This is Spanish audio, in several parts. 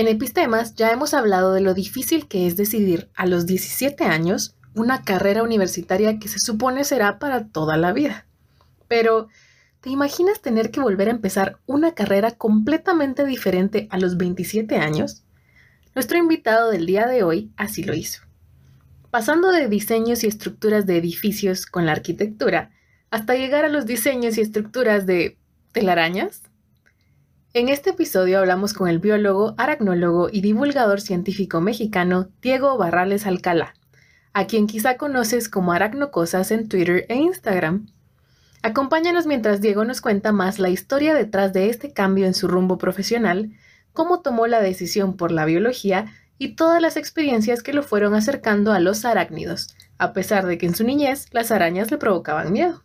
En Epistemas ya hemos hablado de lo difícil que es decidir a los 17 años una carrera universitaria que se supone será para toda la vida. Pero, ¿te imaginas tener que volver a empezar una carrera completamente diferente a los 27 años? Nuestro invitado del día de hoy así lo hizo. Pasando de diseños y estructuras de edificios con la arquitectura, hasta llegar a los diseños y estructuras de telarañas, en este episodio hablamos con el biólogo, aracnólogo y divulgador científico mexicano Diego Barrales Alcalá, a quien quizá conoces como Aracnocosas en Twitter e Instagram. Acompáñanos mientras Diego nos cuenta más la historia detrás de este cambio en su rumbo profesional, cómo tomó la decisión por la biología y todas las experiencias que lo fueron acercando a los arácnidos, a pesar de que en su niñez las arañas le provocaban miedo.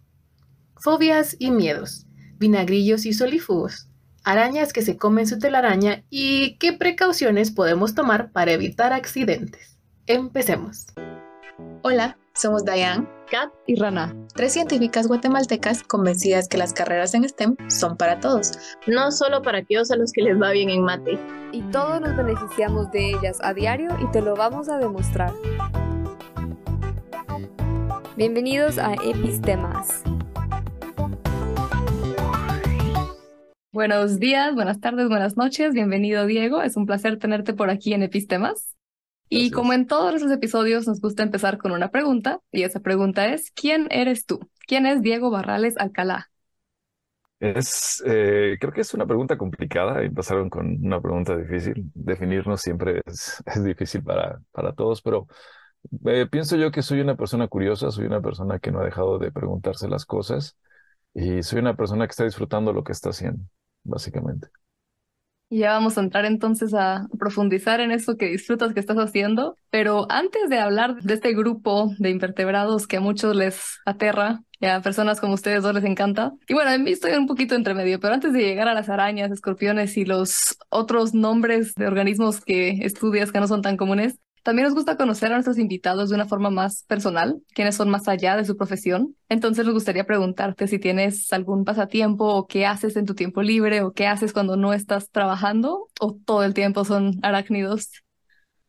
Fobias y miedos, vinagrillos y solífugos arañas que se comen su telaraña y qué precauciones podemos tomar para evitar accidentes. Empecemos. Hola, somos Diane, Kat y Rana, tres científicas guatemaltecas convencidas que las carreras en STEM son para todos, no solo para aquellos a los que les va bien en mate. Y todos nos beneficiamos de ellas a diario y te lo vamos a demostrar. Bienvenidos a Epistemas. Buenos días, buenas tardes, buenas noches. Bienvenido, Diego. Es un placer tenerte por aquí en Epistemas. Y como en todos los episodios, nos gusta empezar con una pregunta, y esa pregunta es, ¿quién eres tú? ¿Quién es Diego Barrales Alcalá? Es, eh, creo que es una pregunta complicada. Empezaron con una pregunta difícil. Definirnos siempre es, difícil para, para todos, pero eh, pienso yo que soy una persona curiosa, soy una persona que no ha dejado de preguntarse las cosas y soy una persona que está disfrutando lo que está haciendo básicamente. ya vamos a entrar entonces a profundizar en eso que disfrutas que estás haciendo, pero antes de hablar de este grupo de invertebrados que a muchos les aterra y a personas como ustedes dos les encanta, y bueno, en mí estoy un poquito entre medio, pero antes de llegar a las arañas, escorpiones y los otros nombres de organismos que estudias que no son tan comunes, también nos gusta conocer a nuestros invitados de una forma más personal, quienes son más allá de su profesión. Entonces nos gustaría preguntarte si tienes algún pasatiempo o qué haces en tu tiempo libre o qué haces cuando no estás trabajando o todo el tiempo son arácnidos.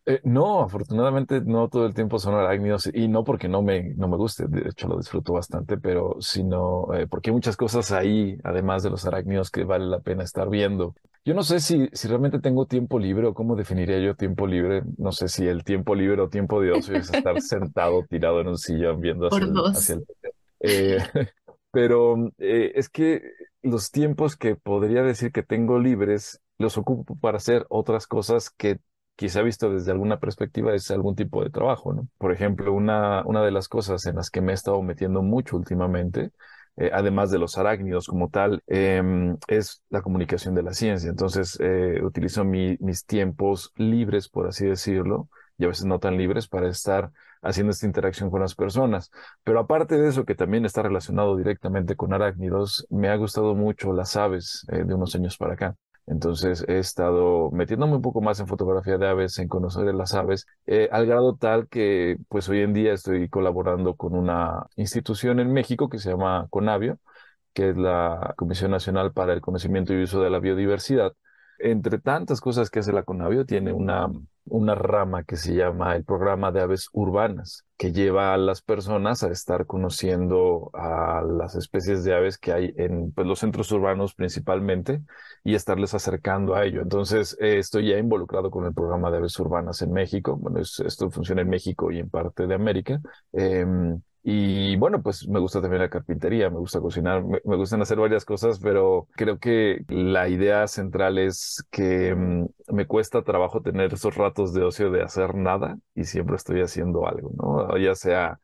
Eh, no, afortunadamente no todo el tiempo son arácnidos y no porque no me, no me guste, de hecho lo disfruto bastante, pero sino eh, porque hay muchas cosas ahí, además de los arácnidos, que vale la pena estar viendo. Yo no sé si, si realmente tengo tiempo libre o cómo definiría yo tiempo libre. No sé si el tiempo libre o tiempo de ocio es estar sentado, tirado en un sillón viendo hacia, Por el, eh, pero es que los tiempos que podría decir que tengo libres los ocupo para hacer otras cosas que quizá visto desde alguna perspectiva, es algún tipo de trabajo, ¿no? Por ejemplo, una, una de las cosas en las que me he estado metiendo mucho últimamente, eh, además de los arácnidos como tal, em, es la comunicación de la ciencia. Entonces, eh, utilizo mis tiempos libres, por así decirlo, y a veces no tan libres para estar haciendo esta interacción con las personas. Pero aparte de eso, que también está relacionado directamente con arácnidos, me ha gustado mucho las aves eh, de unos años para acá. Entonces he estado metiéndome un poco más en fotografía de aves, en conocer las aves, eh, al grado tal que pues hoy en día estoy colaborando con una institución en México que se llama Conavio, que es la Comisión Nacional para el Conocimiento y Uso de la Biodiversidad, entre tantas cosas que hace la Conavio, tiene una, una rama que se llama el programa de aves urbanas, que lleva a las personas a estar conociendo a las especies de aves que hay en pues, los centros urbanos principalmente y estarles acercando a ello. Entonces, eh, estoy ya involucrado con el programa de aves urbanas en México. Bueno, esto funciona en México y en parte de América. Em, y bueno, pues me gusta también la carpintería, me gusta cocinar, me, gustan hacer varias cosas, pero creo que la idea central es que mm, me cuesta trabajo tener esos ratos de ocio de hacer nada y siempre estoy haciendo algo, ¿no? Ya sea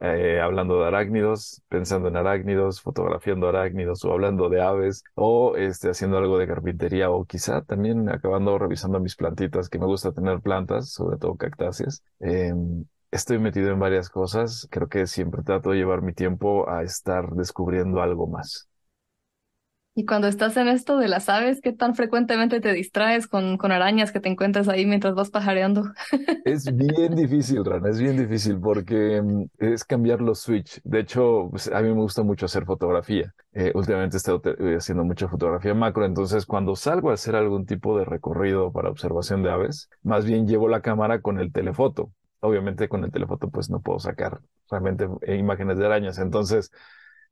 eh, hablando de arácnidos, pensando en arácnidos, fotografiando arácnidos o hablando de aves o este, haciendo algo de carpintería o quizá también acabando revisando mis plantitas, que me gusta tener plantas, sobre todo cactáceas. Em, estoy metido en varias cosas. Creo que siempre trato de llevar mi tiempo a estar descubriendo algo más. Y cuando estás en esto de las aves, ¿qué tan frecuentemente te distraes con, arañas que te encuentras ahí mientras vas pajareando? Es bien difícil, Rana, es bien difícil porque mm, es cambiar los switch. De hecho, pues, a mí me gusta mucho hacer fotografía. Eh, últimamente he estado eh, haciendo mucha fotografía macro, entonces cuando salgo a hacer algún tipo de recorrido para observación de aves, más bien llevo la cámara con el telefoto obviamente con el telefoto pues no puedo sacar realmente eh, imágenes de arañas. Entonces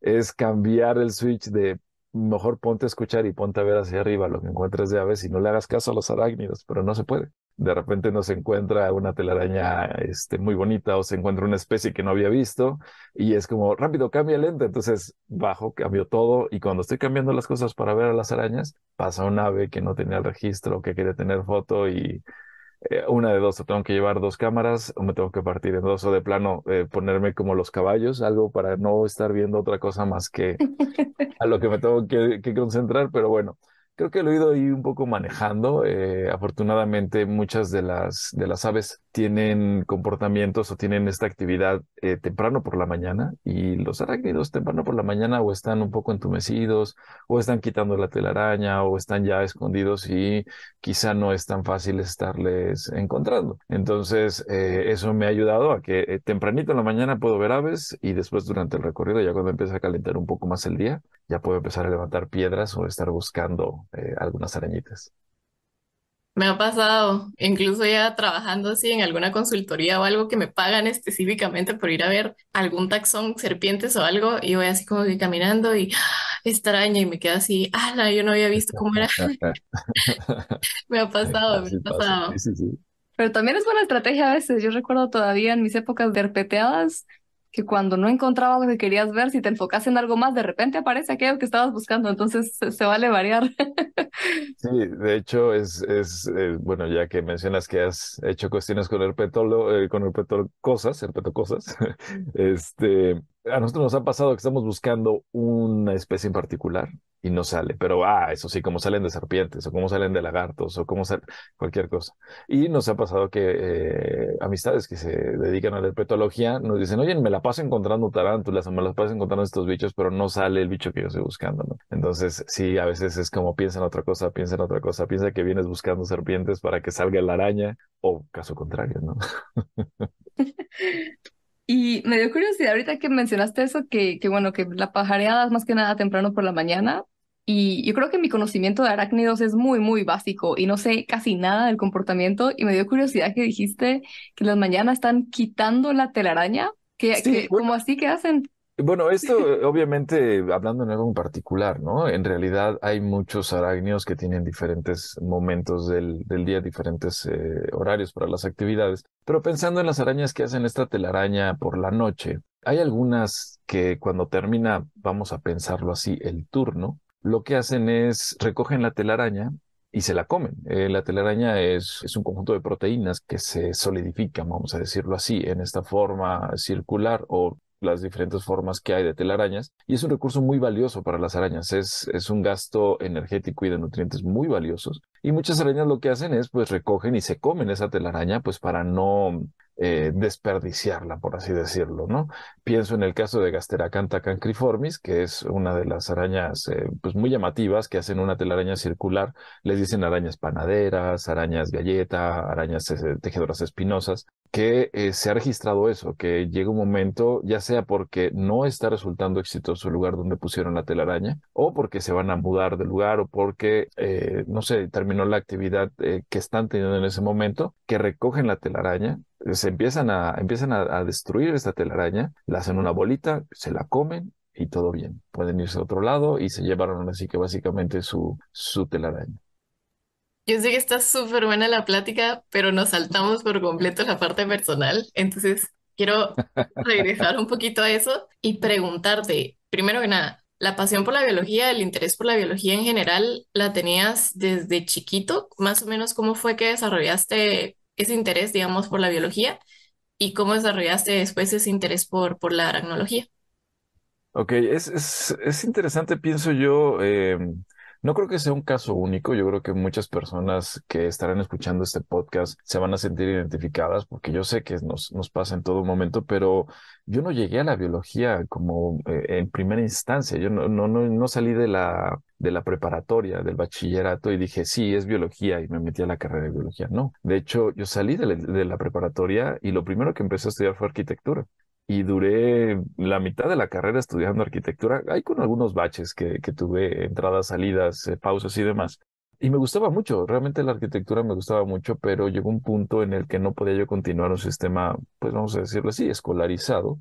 es cambiar el switch de mejor ponte a escuchar y ponte a ver hacia arriba lo que encuentres de aves y no le hagas caso a los arácnidos, pero no se puede. De repente no se encuentra una telaraña este, muy bonita o se encuentra una especie que no había visto y es como rápido cambia lente. Entonces bajo, cambio todo y cuando estoy cambiando las cosas para ver a las arañas, pasa un ave que no tenía el registro, que quería tener foto y eh, una de dos, tengo que llevar dos cámaras o me tengo que partir en dos o de plano eh, ponerme como los caballos, algo para no estar viendo otra cosa más que a lo que me tengo que, concentrar, pero bueno, creo que lo he ido ahí un poco manejando. Eh, afortunadamente muchas de las, de las aves tienen comportamientos o tienen esta actividad eh, temprano por la mañana y los arácnidos temprano por la mañana o están un poco entumecidos o están quitando la telaraña o están ya escondidos y quizá no es tan fácil estarles encontrando. Entonces eh, eso me ha ayudado a que eh, tempranito en la mañana puedo ver aves y después durante el recorrido ya cuando empieza a calentar un poco más el día ya puedo empezar a levantar piedras o estar buscando algunas arañitas. Me ha pasado, incluso ya trabajando así en alguna consultoría o algo que me pagan específicamente por ir a ver algún taxón, serpientes o algo, y voy así como que caminando y ¡ah! extraña y me quedo así, la yo no había visto cómo era. Me ha pasado, me ha pasado. Pero también es buena estrategia a veces. Yo recuerdo todavía en mis épocas de arpeteadas que cuando no encontrabas lo que querías ver, si te enfocas en algo más, de repente aparece aquello que estabas buscando, entonces se, vale variar. Sí, de hecho es, es eh, bueno, ya que mencionas que has hecho cuestiones con el petolo, eh, con el peto cosas, el cosas, este, a nosotros nos ha pasado que estamos buscando una especie en particular y no sale, pero ah, eso sí, como salen de serpientes o como salen de lagartos o como salen cualquier cosa. Y nos ha pasado que eh, amistades que se dedican a la herpetología nos dicen, oye, me la paso encontrando tarántulas o me la paso encontrando estos bichos, pero no sale el bicho que yo estoy buscando. ¿no? Entonces, sí, a veces es como piensa en otra cosa, piensa en otra cosa, piensa que vienes buscando serpientes para que salga la araña o caso contrario, ¿no? Y me dio curiosidad ahorita que mencionaste eso, que, que bueno, que la pajareada es más que nada temprano por la mañana. Y yo creo que mi conocimiento de arácnidos es muy, muy básico y no sé casi nada del comportamiento. Y me dio curiosidad que dijiste que las mañanas están quitando la telaraña. Que, como así que hacen? Bueno, esto obviamente hablando en algo en particular, ¿no? En realidad hay muchos arácnidos que tienen diferentes momentos del, día, diferentes eh, horarios para las actividades. Pero pensando en las arañas que hacen esta telaraña por la noche, hay algunas que cuando termina, vamos a pensarlo así, el turno, lo que hacen es recogen la telaraña y se la comen. Eh, la telaraña es, es, un conjunto de proteínas que se solidifican, vamos a decirlo así, en esta forma circular o las diferentes formas que hay de telarañas y es un recurso muy valioso para las arañas. Es, un gasto energético y de nutrientes muy valiosos y muchas arañas lo que hacen es, pues recogen y se comen esa telaraña, pues para no eh, desperdiciarla, por así decirlo, ¿no? Pienso en el caso de Gasteracanta cancriformis, que es una de las arañas, eh, pues muy llamativas, que hacen una telaraña circular. Les dicen arañas panaderas, arañas galleta, arañas eh, tejedoras espinosas, que se ha registrado eso, que llega un momento, ya sea porque no está resultando exitoso el lugar donde pusieron la telaraña, o porque se van a mudar de lugar, o porque, no sé, termina la actividad eh, que están teniendo en ese momento, que recogen la telaraña, se empiezan a, empiezan a, destruir esta telaraña, la hacen una bolita, se la comen y todo bien. Pueden irse a otro lado y se llevaron así que básicamente su, su telaraña. Yo sé que está súper buena la plática, pero nos saltamos por completo la parte personal. Entonces, quiero regresar un poquito a eso y preguntarte, primero que nada, la pasión por la biología, el interés por la biología en general, la tenías desde chiquito, más o menos cómo fue que desarrollaste ese interés, digamos, por la biología y cómo desarrollaste después ese interés por, la aracnología. Ok, es, interesante, pienso yo, em, no creo que sea un caso único, yo creo que muchas personas que estarán escuchando este podcast se van a sentir identificadas porque yo sé que nos, pasa en todo momento, pero yo no llegué a la biología como eh, en primera instancia, yo no, no, no, no salí de la, de la preparatoria, del bachillerato, y dije, sí, es biología, y me metí a la carrera de biología. No, de hecho, yo salí de la, preparatoria y lo primero que empecé a estudiar fue arquitectura y duré la mitad de la carrera estudiando arquitectura, Ahí con algunos baches que, que tuve, entradas, salidas, eh, pausas y demás. Y me gustaba mucho, realmente la arquitectura me gustaba mucho, pero llegó un punto en el que no podía yo continuar un sistema, pues vamos a decirlo así, escolarizado.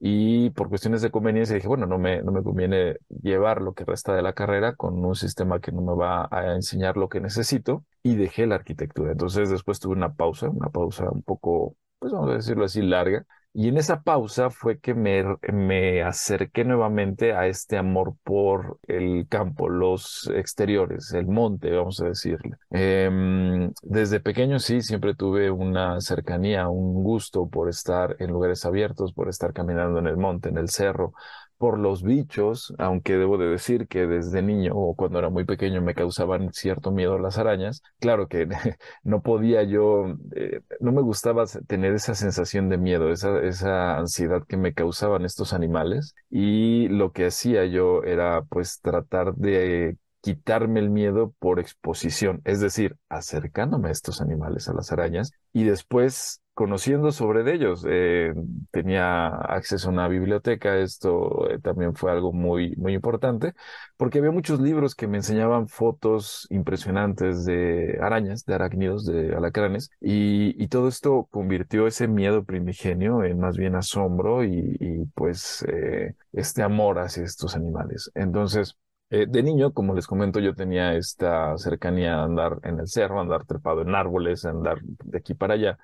Y por cuestiones de conveniencia dije, bueno, no me, no me conviene llevar lo que resta de la carrera con un sistema que no me va a enseñar lo que necesito y dejé la arquitectura. Entonces después tuve una pausa, una pausa un poco, pues vamos a decirlo así, larga, y en esa pausa fue que me, me, acerqué nuevamente a este amor por el campo, los exteriores, el monte, vamos a decirle. Em, desde pequeño sí, siempre tuve una cercanía, un gusto por estar en lugares abiertos, por estar caminando en el monte, en el cerro, por los bichos, aunque debo de decir que desde niño o cuando era muy pequeño me causaban cierto miedo las arañas. Claro que no podía yo, eh, no me gustaba tener esa sensación de miedo, esa, esa ansiedad que me causaban estos animales y lo que hacía yo era pues tratar de quitarme el miedo por exposición, es decir, acercándome a estos animales, a las arañas, y después conociendo sobre ellos. Eh, tenía acceso a una biblioteca, esto eh, también fue algo muy, muy importante, porque había muchos libros que me enseñaban fotos impresionantes de arañas, de arácnidos, de alacranes, y, todo esto convirtió ese miedo primigenio en más bien asombro y, pues eh, este amor hacia estos animales. Entonces, de niño, como les comento, yo tenía esta cercanía a andar en el cerro, andar trepado en árboles, andar de aquí para allá.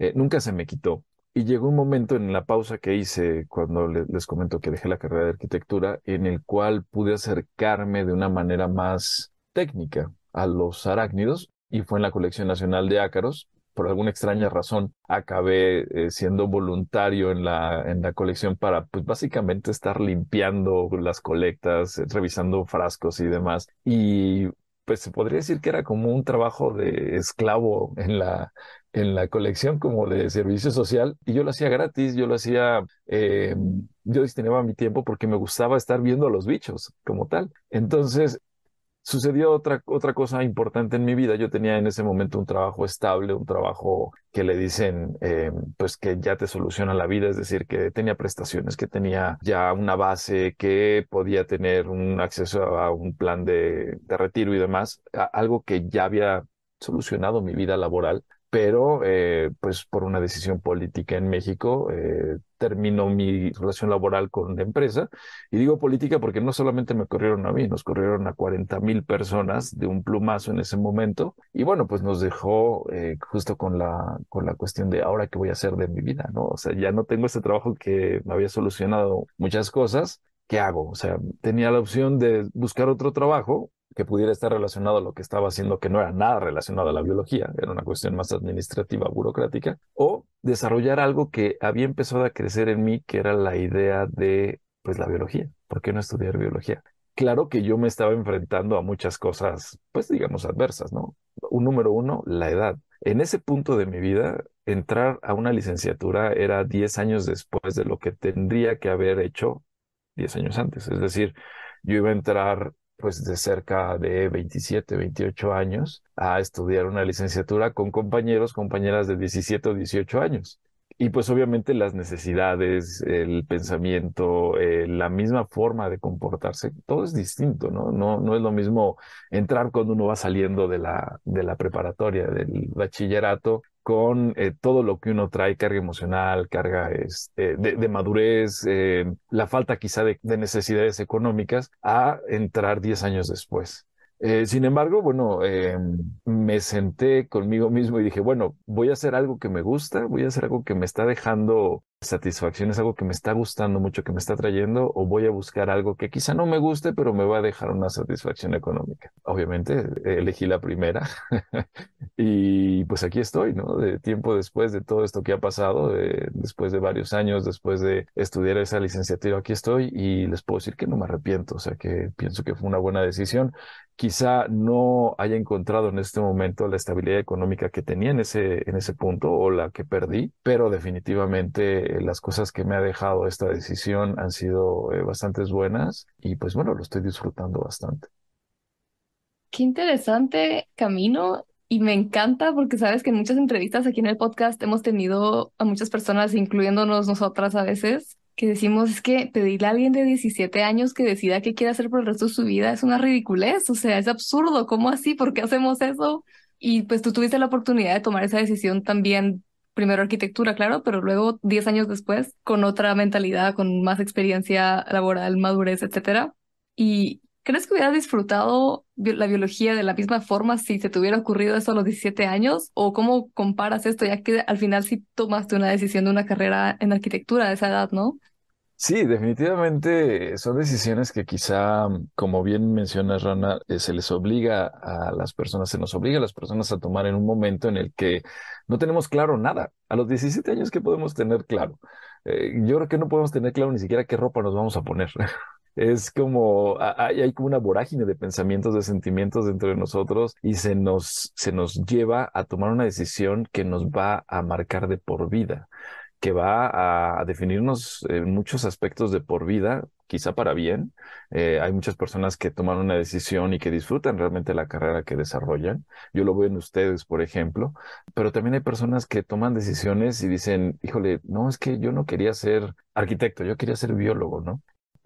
Eh, nunca se me quitó. Y llegó un momento en la pausa que hice cuando les comento que dejé la carrera de arquitectura, en el cual pude acercarme de una manera más técnica a los arácnidos y fue en la Colección Nacional de Ácaros. Por alguna extraña razón acabé eh, siendo voluntario en la, en la colección para, pues básicamente, estar limpiando las colectas, revisando frascos y demás. Y pues se podría decir que era como un trabajo de esclavo en la, en la colección como de servicio social y yo lo hacía gratis, yo lo hacía, eh, yo destinaba mi tiempo porque me gustaba estar viendo a los bichos como tal. Entonces, sucedió otra, otra cosa importante en mi vida. Yo tenía en ese momento un trabajo estable, un trabajo que le dicen, eh, pues que ya te soluciona la vida, es decir, que tenía prestaciones, que tenía ya una base, que podía tener un acceso a un plan de, retiro y demás, algo que ya había solucionado mi vida laboral pero eh, pues por una decisión política en México eh, terminó mi relación laboral con la empresa. Y digo política porque no solamente me corrieron a mí, nos corrieron a 40 mil personas de un plumazo en ese momento. Y bueno, pues nos dejó eh, justo con la, con la cuestión de ahora qué voy a hacer de mi vida, ¿no? O sea, ya no tengo este trabajo que me había solucionado muchas cosas. ¿Qué hago? O sea, tenía la opción de buscar otro trabajo que pudiera estar relacionado a lo que estaba haciendo, que no era nada relacionado a la biología, era una cuestión más administrativa, burocrática, o desarrollar algo que había empezado a crecer en mí, que era la idea de, pues, la biología. ¿Por qué no estudiar biología? Claro que yo me estaba enfrentando a muchas cosas, pues, digamos, adversas, ¿no? Un número uno, la edad. En ese punto de mi vida, entrar a una licenciatura era 10 años después de lo que tendría que haber hecho 10 años antes. Es decir, yo iba a entrar pues de cerca de 27, 28 años a estudiar una licenciatura con compañeros, compañeras de 17 o 18 años. Y pues obviamente las necesidades, el pensamiento, eh, la misma forma de comportarse, todo es distinto, ¿no? ¿no? No es lo mismo entrar cuando uno va saliendo de la, de la preparatoria, del bachillerato, con eh, todo lo que uno trae, carga emocional, carga este, de, madurez, eh, la falta quizá de, necesidades económicas, a entrar 10 años después. Eh, sin embargo, bueno, me senté conmigo mismo y dije, bueno, voy a hacer algo que me gusta, voy a hacer algo que me está dejando satisfacción es algo que me está gustando mucho, que me está trayendo, o voy a buscar algo que quizá no me guste, pero me va a dejar una satisfacción económica. Obviamente eh, elegí la primera y pues aquí estoy, ¿no? De tiempo después de todo esto que ha pasado, eh, después de varios años, después de estudiar esa licenciatura, aquí estoy y les puedo decir que no me arrepiento, o sea que pienso que fue una buena decisión quizá no haya encontrado en este momento la estabilidad económica que tenía en ese, en ese punto o la que perdí, pero definitivamente eh, las cosas que me ha dejado esta decisión han sido eh, bastante buenas y pues bueno, lo estoy disfrutando bastante. Qué interesante camino y me encanta porque sabes que en muchas entrevistas aquí en el podcast hemos tenido a muchas personas, incluyéndonos nosotras a veces, que decimos es que pedirle a alguien de 17 años que decida qué quiere hacer por el resto de su vida es una ridiculez, o sea, es absurdo, ¿cómo así? ¿Por qué hacemos eso? Y pues tú tuviste la oportunidad de tomar esa decisión también, primero arquitectura, claro, pero luego 10 años después, con otra mentalidad, con más experiencia laboral, madurez, etcétera. Y, ¿Crees que hubiera disfrutado la biología de la misma forma si se te hubiera ocurrido eso a los 17 años? ¿O cómo comparas esto, ya que al final sí tomaste una decisión de una carrera en arquitectura a esa edad, ¿no? Sí, definitivamente son decisiones que quizá, como bien mencionas, Rana, eh, se les obliga a las personas, se nos obliga a las personas a tomar en un momento en el que no tenemos claro nada. A los 17 años, ¿qué podemos tener claro? Eh, yo creo que no podemos tener claro ni siquiera qué ropa nos vamos a poner. es como, hay, como una vorágine de pensamientos, de sentimientos dentro de nosotros y se nos, se nos lleva a tomar una decisión que nos va a marcar de por vida que va a, definirnos en muchos aspectos de por vida, quizá para bien. Eh, hay muchas personas que toman una decisión y que disfrutan realmente la carrera que desarrollan. Yo lo veo en ustedes, por ejemplo, pero también hay personas que toman decisiones y dicen, híjole, no, es que yo no quería ser arquitecto, yo quería ser biólogo, ¿no?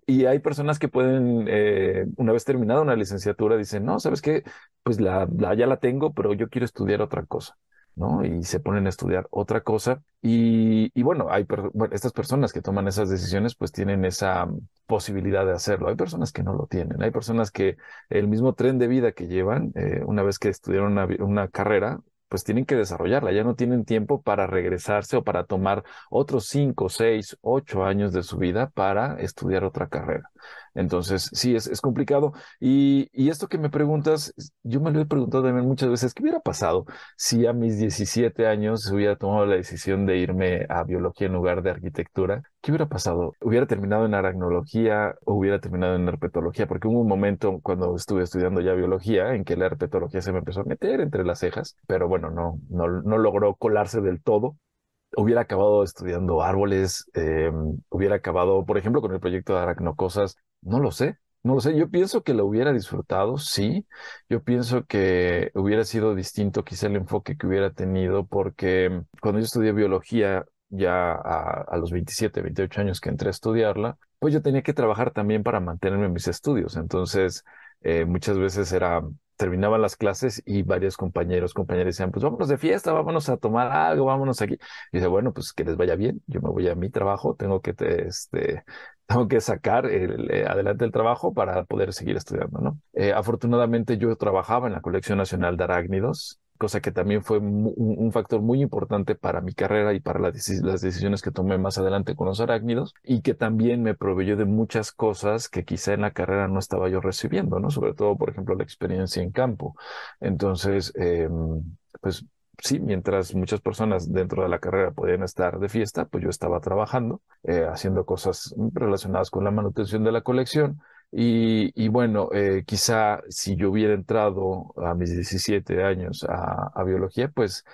Y hay personas que pueden, eh, una vez terminada una licenciatura, dicen, no, ¿sabes qué? Pues la, ya la tengo, pero yo quiero estudiar otra cosa, ¿no? Y se ponen a estudiar otra cosa. Y, bueno, hay bueno, estas personas que toman esas decisiones, pues tienen esa posibilidad de hacerlo. Hay personas que no lo tienen. Hay personas que el mismo tren de vida que llevan, eh, una vez que estudiaron una carrera, pues tienen que desarrollarla, ya no tienen tiempo para regresarse o para tomar otros cinco seis ocho años de su vida para estudiar otra carrera. Entonces, sí, es, complicado. Y, esto que me preguntas, yo me lo he preguntado también muchas veces, ¿qué hubiera pasado si a mis 17 años hubiera tomado la decisión de irme a biología en lugar de arquitectura? ¿Qué hubiera pasado? ¿Hubiera terminado en aracnología o hubiera terminado en herpetología? Porque hubo un momento cuando estuve estudiando ya biología en que la herpetología se me empezó a meter entre las cejas, pero bueno, no, no, no logró colarse del todo hubiera acabado estudiando árboles, em, hubiera acabado, por ejemplo, con el proyecto de aracnocosas, no lo sé, no lo sé. Yo pienso que lo hubiera disfrutado, sí. Yo pienso que hubiera sido distinto quizá el enfoque que hubiera tenido porque cuando yo estudié biología ya a, los 27, 28 años que entré a estudiarla, pues yo tenía que trabajar también para mantenerme en mis estudios. Entonces, eh, muchas veces era terminaban las clases y varios compañeros, compañeras decían, pues vámonos de fiesta, vámonos a tomar algo, vámonos aquí. Y dice, bueno, pues que les vaya bien, yo me voy a mi trabajo, tengo que este, tengo que sacar eh, adelante el trabajo para poder seguir estudiando, ¿no? Eh, afortunadamente yo trabajaba en la Colección Nacional de Arácnidos, cosa que también fue un, factor muy importante para mi carrera y para las, las decisiones que tomé más adelante con los arácnidos y que también me proveyó de muchas cosas que quizá en la carrera no estaba yo recibiendo, ¿no? Sobre todo, por ejemplo, la experiencia en campo. Entonces, em, pues sí, mientras muchas personas dentro de la carrera podían estar de fiesta, pues yo estaba trabajando, eh, haciendo cosas relacionadas con la manutención de la colección. Y, bueno, eh, quizá si yo hubiera entrado a mis 17 años a, a biología, pues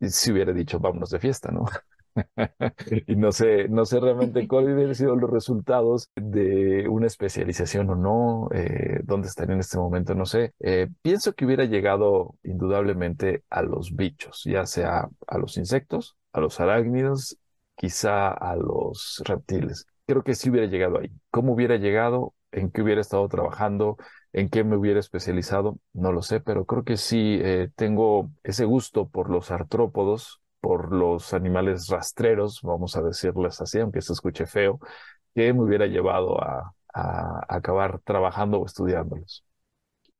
eh, si hubiera dicho vámonos de fiesta, ¿no? y no sé, no sé realmente cuáles hubieran sido los resultados de una especialización o no, eh, dónde estaría en este momento, no sé. Eh, pienso que hubiera llegado indudablemente a los bichos, ya sea a los insectos, a los arácnidos, quizá a los reptiles. Creo que sí hubiera llegado ahí. ¿Cómo hubiera llegado? ¿En qué hubiera estado trabajando? ¿En qué me hubiera especializado? No lo sé, pero creo que sí eh, tengo ese gusto por los artrópodos, por los animales rastreros, vamos a decirles así, aunque se escuche feo, que me hubiera llevado a, acabar trabajando o estudiándolos.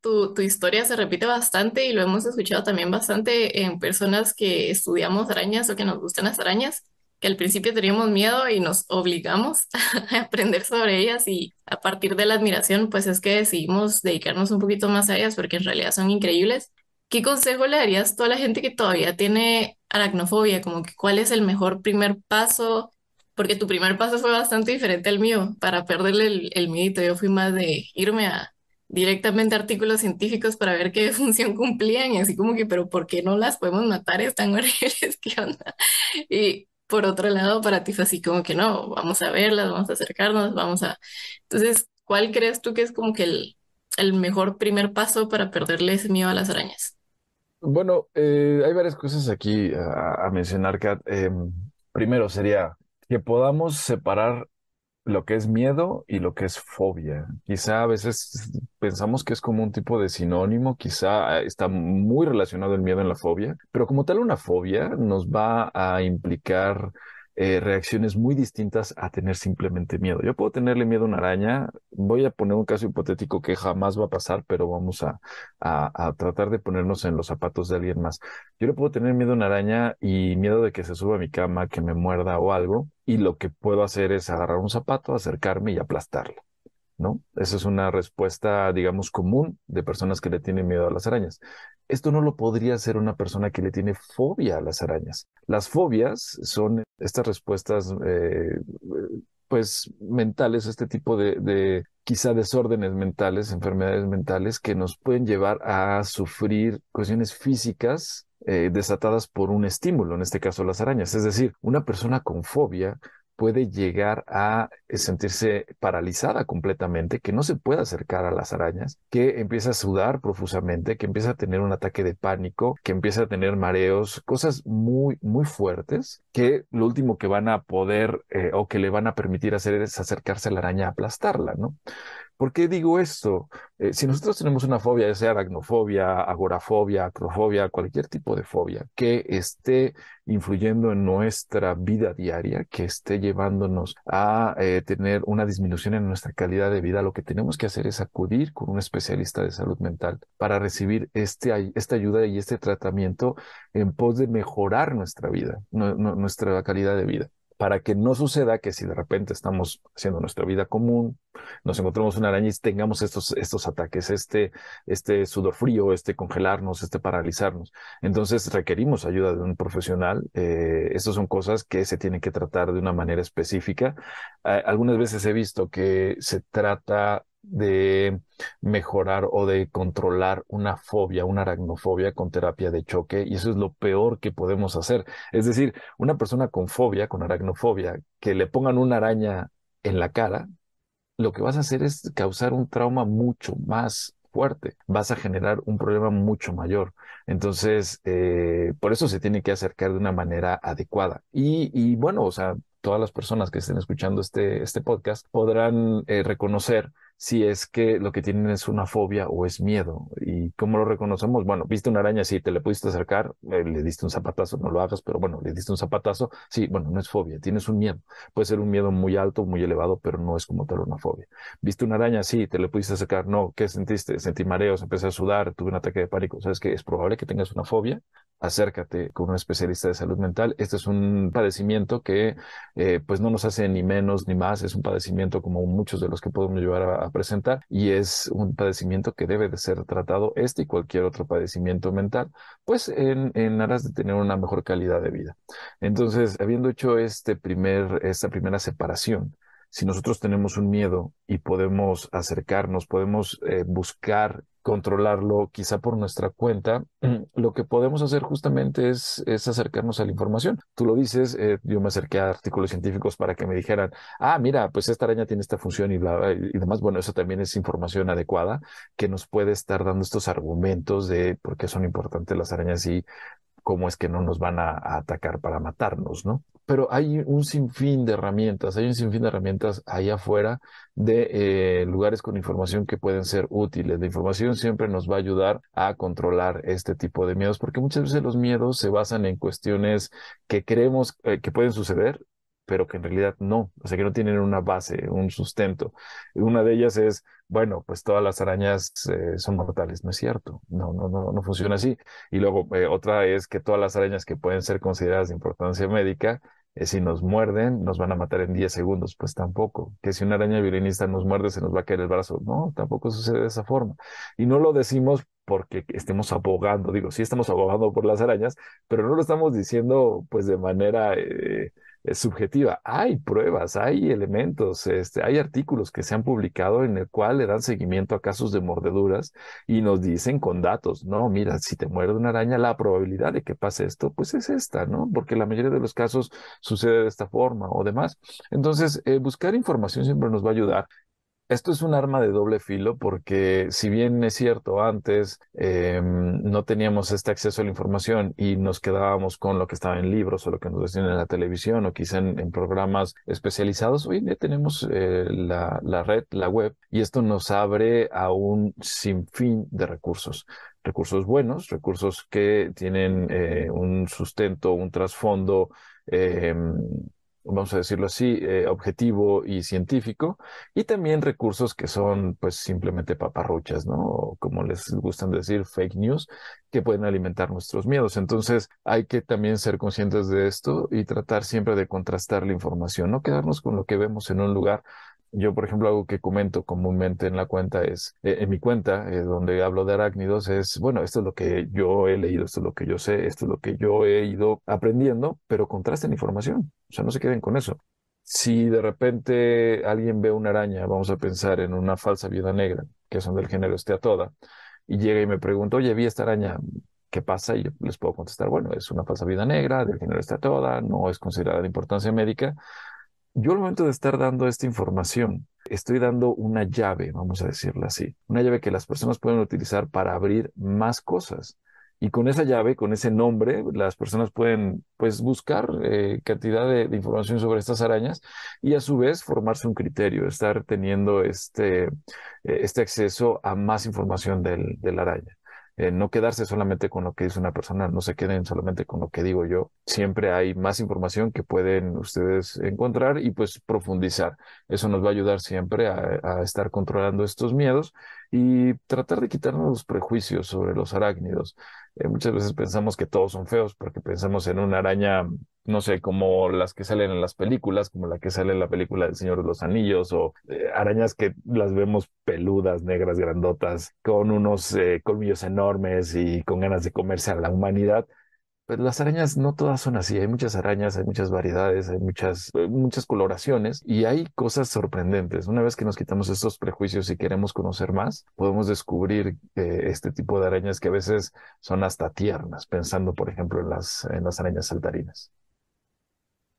tu, historia se repite bastante y lo hemos escuchado también bastante en personas que estudiamos arañas o que nos gustan las arañas, que al principio teníamos miedo y nos obligamos a aprender sobre ellas y a partir de la admiración, pues es que decidimos dedicarnos un poquito más a ellas porque en realidad son increíbles ¿Qué consejo le darías a toda la gente que todavía tiene aracnofobia? Como que cuál es el mejor primer paso, porque tu primer paso fue bastante diferente al mío, para perderle el, miedo. Yo fui más de irme a directamente a artículos científicos para ver qué función cumplían y así como que, pero ¿por qué no las podemos matar? Están horribles, ¿qué onda? Y por otro lado, para ti fue así como que no, vamos a verlas, vamos a acercarnos, vamos a... Entonces, ¿cuál crees tú que es como que el, el mejor primer paso para perderle ese miedo a las arañas? Bueno, eh, hay varias cosas aquí a, mencionar, Kat. Eh, primero sería que podamos separar lo que es miedo y lo que es fobia. Quizá a veces pensamos que es como un tipo de sinónimo, quizá eh, está muy relacionado el miedo en la fobia, pero como tal una fobia nos va a implicar eh, reacciones muy distintas a tener simplemente miedo. Yo puedo tenerle miedo a una araña, voy a poner un caso hipotético que jamás va a pasar, pero vamos a, a, tratar de ponernos en los zapatos de alguien más. Yo le puedo tener miedo a una araña y miedo de que se suba a mi cama, que me muerda o algo, y lo que puedo hacer es agarrar un zapato, acercarme y aplastarlo. ¿no? Esa es una respuesta, digamos, común de personas que le tienen miedo a las arañas. Esto no lo podría hacer una persona que le tiene fobia a las arañas. Las fobias son estas respuestas eh, pues mentales, este tipo de, quizá desórdenes mentales, enfermedades mentales que nos pueden llevar a sufrir cuestiones físicas eh, desatadas por un estímulo, en este caso las arañas. Es decir, una persona con fobia puede llegar a eh, sentirse paralizada completamente, que no se puede acercar a las arañas, que empieza a sudar profusamente, que empieza a tener un ataque de pánico, que empieza a tener mareos, cosas muy, muy fuertes, que lo último que van a poder eh, o que le van a permitir hacer es acercarse a la araña a aplastarla, ¿no? ¿Por qué digo esto? Eh, si nosotros tenemos una fobia, ya sea aracnofobia, agorafobia, acrofobia, cualquier tipo de fobia que esté influyendo en nuestra vida diaria, que esté llevándonos a eh, tener una disminución en nuestra calidad de vida, lo que tenemos que hacer es acudir con un especialista de salud mental para recibir este, esta ayuda y este tratamiento en pos de mejorar nuestra vida, nuestra calidad de vida para que no suceda que si de repente estamos haciendo nuestra vida común, nos encontramos una araña tengamos estos, estos ataques, este, este sudor frío, este congelarnos, este paralizarnos. Entonces requerimos ayuda de un profesional. Eh, estas son cosas que se tienen que tratar de una manera específica. algunas veces he visto que se trata de mejorar o de controlar una fobia, una aracnofobia con terapia de choque y eso es lo peor que podemos hacer. Es decir, una persona con fobia, con aracnofobia, que le pongan una araña en la cara, lo que vas a hacer es causar un trauma mucho más fuerte, vas a generar un problema mucho mayor. Entonces, eh, por eso se tiene que acercar de una manera adecuada. Y, bueno, o sea, todas las personas que estén escuchando este, este podcast podrán eh, reconocer si es que lo que tienen es una fobia o es miedo. ¿Y cómo lo reconocemos? Bueno, viste una araña, sí, te le pudiste acercar, eh, le diste un zapatazo, no lo hagas, pero bueno, le diste un zapatazo, sí, bueno, no es fobia, tienes un miedo. Puede ser un miedo muy alto, muy elevado, pero no es como tal una fobia. Viste una araña, sí, te le pudiste acercar, no, ¿qué sentiste? Sentí mareos, empecé a sudar, tuve un ataque de pánico. ¿Sabes que Es probable que tengas una fobia, acércate con un especialista de salud mental. Este es un padecimiento que eh, pues no nos hace ni menos ni más, es un padecimiento como muchos de los que podemos llevar a presentar y es un padecimiento que debe de ser tratado este y cualquier otro padecimiento mental, pues en, en aras de tener una mejor calidad de vida. Entonces, habiendo hecho este primer, esta primera separación, si nosotros tenemos un miedo y podemos acercarnos, podemos eh, buscar controlarlo quizá por nuestra cuenta, mm, lo que podemos hacer justamente es, acercarnos a la información. Tú lo dices, eh, yo me acerqué a artículos científicos para que me dijeran, ah, mira, pues esta araña tiene esta función y, bla, y demás. Bueno, eso también es información adecuada que nos puede estar dando estos argumentos de por qué son importantes las arañas y cómo es que no nos van a atacar para matarnos, ¿no? pero hay un sinfín de herramientas, hay un sinfín de herramientas ahí afuera de eh, lugares con información que pueden ser útiles. La información siempre nos va a ayudar a controlar este tipo de miedos, porque muchas veces los miedos se basan en cuestiones que creemos eh, que pueden suceder, pero que en realidad no, o sea, que no tienen una base, un sustento. Una de ellas es, bueno, pues todas las arañas eh, son mortales, no es cierto, no, no, no, no funciona así. Y luego otra es que todas las arañas que pueden ser consideradas de importancia médica eh, si nos muerden, nos van a matar en 10 segundos, pues tampoco. Que si una araña violinista nos muerde, se nos va a caer el brazo. No, tampoco sucede de esa forma. Y no lo decimos porque estemos abogando, digo, sí estamos abogando por las arañas, pero no lo estamos diciendo pues de manera eh, es subjetiva. Hay pruebas, hay elementos, este, hay artículos que se han publicado en el cual le dan seguimiento a casos de mordeduras y nos dicen con datos, no, mira, si te muerde una araña, la probabilidad de que pase esto, pues es esta, ¿no? Porque la mayoría de los casos sucede de esta forma o demás. Entonces, eh, buscar información siempre nos va a ayudar esto es un arma de doble filo porque si bien es cierto, antes em, no teníamos este acceso a la información y nos quedábamos con lo que estaba en libros o lo que nos decían en la televisión o quizá en, programas especializados, hoy en día tenemos eh, la, la red, la web, y esto nos abre a un sinfín de recursos recursos buenos, recursos que tienen eh, un sustento, un trasfondo eh, vamos a decirlo así, eh, objetivo y científico, y también recursos que son pues simplemente paparruchas, ¿no? como les gustan decir, fake news, que pueden alimentar nuestros miedos. Entonces hay que también ser conscientes de esto y tratar siempre de contrastar la información, no quedarnos con lo que vemos en un lugar yo, por ejemplo, algo que comento comúnmente en la cuenta es, eh, en mi cuenta, eh, donde hablo de arácnidos, es, bueno, esto es lo que yo he leído, esto es lo que yo sé, esto es lo que yo he ido aprendiendo, pero contrasten información, o sea, no se queden con eso. Si de repente alguien ve una araña, vamos a pensar en una falsa vida negra, que son del género esté toda, y llega y me pregunta, oye, vi esta araña, ¿qué pasa? Y yo les puedo contestar, bueno, es una falsa vida negra, del género está toda, no es considerada de importancia médica, yo al momento de estar dando esta información, estoy dando una llave, vamos a decirlo así, una llave que las personas pueden utilizar para abrir más cosas. Y con esa llave, con ese nombre, las personas pueden pues, buscar eh, cantidad de, de, información sobre estas arañas y a su vez formarse un criterio, estar teniendo este, eh, este acceso a más información del, de la araña. Eh, no quedarse solamente con lo que dice una persona, no se queden solamente con lo que digo yo. Siempre hay más información que pueden ustedes encontrar y pues profundizar. Eso nos va a ayudar siempre a, estar controlando estos miedos y tratar de quitarnos los prejuicios sobre los arácnidos. Eh, muchas veces pensamos que todos son feos porque pensamos en una araña no sé, como las que salen en las películas, como la que sale en la película del Señor de los Anillos, o eh, arañas que las vemos peludas, negras, grandotas, con unos eh, colmillos enormes y con ganas de comerse a la humanidad. Pero pues, las arañas no todas son así, hay muchas arañas, hay muchas variedades, hay muchas, eh, muchas coloraciones y hay cosas sorprendentes. Una vez que nos quitamos estos prejuicios y queremos conocer más, podemos descubrir este tipo de arañas que a veces son hasta tiernas, pensando por ejemplo en las, en las arañas saltarinas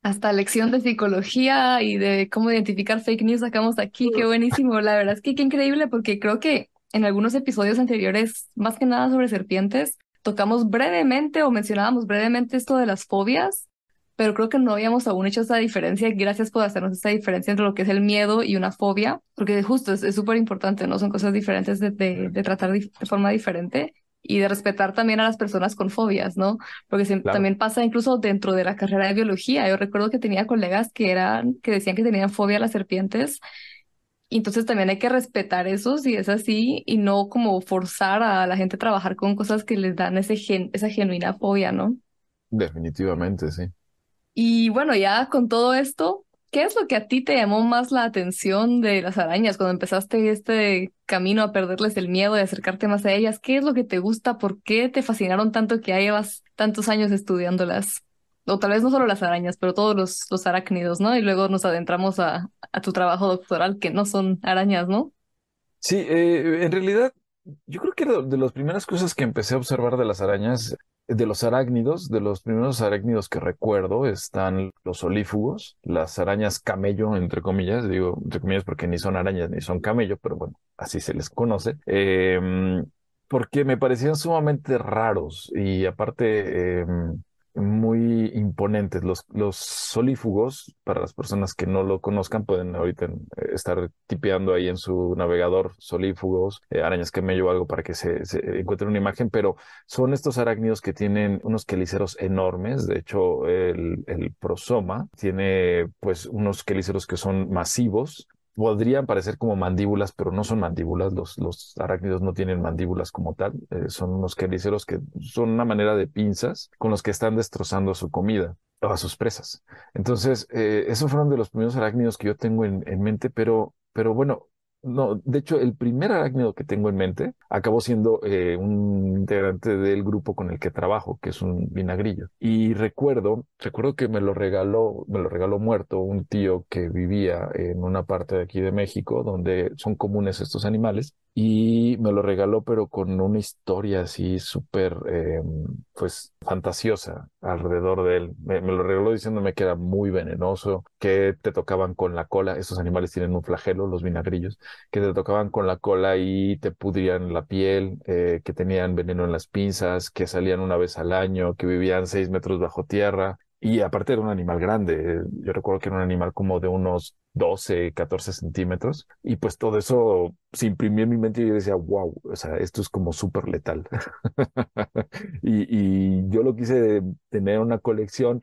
hasta lección de psicología y de cómo identificar fake news sacamos aquí. Qué buenísimo. La verdad es que qué increíble porque creo que en algunos episodios anteriores, más que nada sobre serpientes, tocamos brevemente o mencionábamos brevemente esto de las fobias, pero creo que no habíamos aún hecho esa diferencia. Gracias por hacernos esta diferencia entre lo que es el miedo y una fobia, porque justo es súper importante, ¿no? Son cosas diferentes de tratar de forma diferente y de respetar también a las personas con fobias, ¿no? Porque también pasa incluso dentro de la carrera de biología. Yo recuerdo que tenía colegas que eran que decían que tenían fobia a las serpientes. entonces también hay que respetar eso si es así y no como forzar a la gente a trabajar con cosas que les dan ese esa genuina fobia, ¿no? Definitivamente, sí. Y bueno, ya con todo esto, ¿Qué es lo que a ti te llamó más la atención de las arañas cuando empezaste este camino a perderles el miedo y acercarte más a ellas? ¿Qué es lo que te gusta? ¿Por qué te fascinaron tanto que ya llevas tantos años estudiándolas? O tal vez no solo las arañas, pero todos los, arácnidos, ¿no? Y luego nos adentramos a, tu trabajo doctoral, que no son arañas, ¿no? Sí, eh, en realidad yo creo que de las primeras cosas que empecé a observar de las arañas de los arácnidos, de los primeros arácnidos que recuerdo, están los olífugos, las arañas camello, entre comillas, digo entre comillas porque ni son arañas ni son camello, pero bueno, así se les conoce. Em, porque me parecían sumamente raros y aparte em, muy imponentes. Los, los solífugos, para las personas que no lo conozcan, pueden ahorita eh, estar tipeando ahí en su navegador solífugos, eh, arañas arañas me o algo para que se, se, encuentren una imagen, pero son estos arácnidos que tienen unos quelíceros enormes. De hecho, el, el prosoma tiene pues unos quelíceros que son masivos, podrían parecer como mandíbulas, pero no son mandíbulas. Los, los arácnidos no tienen mandíbulas como tal. Eh, son unos quelíceros que son una manera de pinzas con los que están destrozando su comida o a sus presas. Entonces, eh, esos fueron de los primeros arácnidos que yo tengo en, en mente, pero, pero bueno, no, de hecho, el primer arácnido que tengo en mente acabó siendo eh, un integrante del grupo con el que trabajo, que es un vinagrillo. Y recuerdo, recuerdo que me lo regaló, me lo regaló muerto un tío que vivía en una parte de aquí de México donde son comunes estos animales y me lo regaló, pero con una historia así súper, eh, pues, fantasiosa alrededor de él. Me, lo regaló diciéndome que era muy venenoso, que te tocaban con la cola, esos animales tienen un flagelo, los vinagrillos, que te tocaban con la cola y te pudrían la piel, eh, que tenían veneno en las pinzas, que salían una vez al año, que vivían seis metros bajo tierra, y aparte era un animal grande, yo recuerdo que era un animal como de unos 12, 14 centímetros. Y pues todo eso se imprimió en mi mente y yo decía, wow, o sea, esto es como súper letal. y, y yo lo quise tener una colección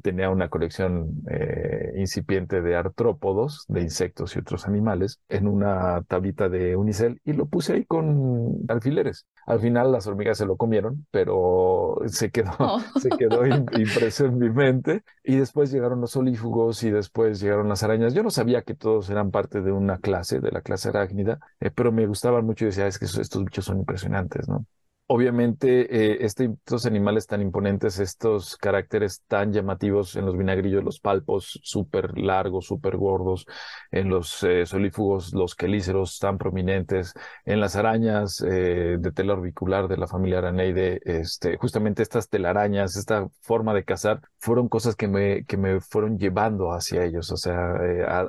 tenía una colección eh, incipiente de artrópodos, de insectos y otros animales, en una tablita de unicel y lo puse ahí con alfileres. Al final las hormigas se lo comieron, pero se quedó, oh. se quedó impreso en mi mente. Y después llegaron los olífugos y después llegaron las arañas. Yo no sabía que todos eran parte de una clase, de la clase arácnida, eh, pero me gustaban mucho y decía, es que estos bichos son impresionantes, ¿no? Obviamente, eh, este, estos animales tan imponentes, estos caracteres tan llamativos en los vinagrillos, los palpos súper largos, súper gordos, en los eh, solífugos, los quelíceros tan prominentes, en las arañas eh, de tela orbicular de la familia Araneide, este, justamente estas telarañas, esta forma de cazar, fueron cosas que me, que me fueron llevando hacia ellos, o sea,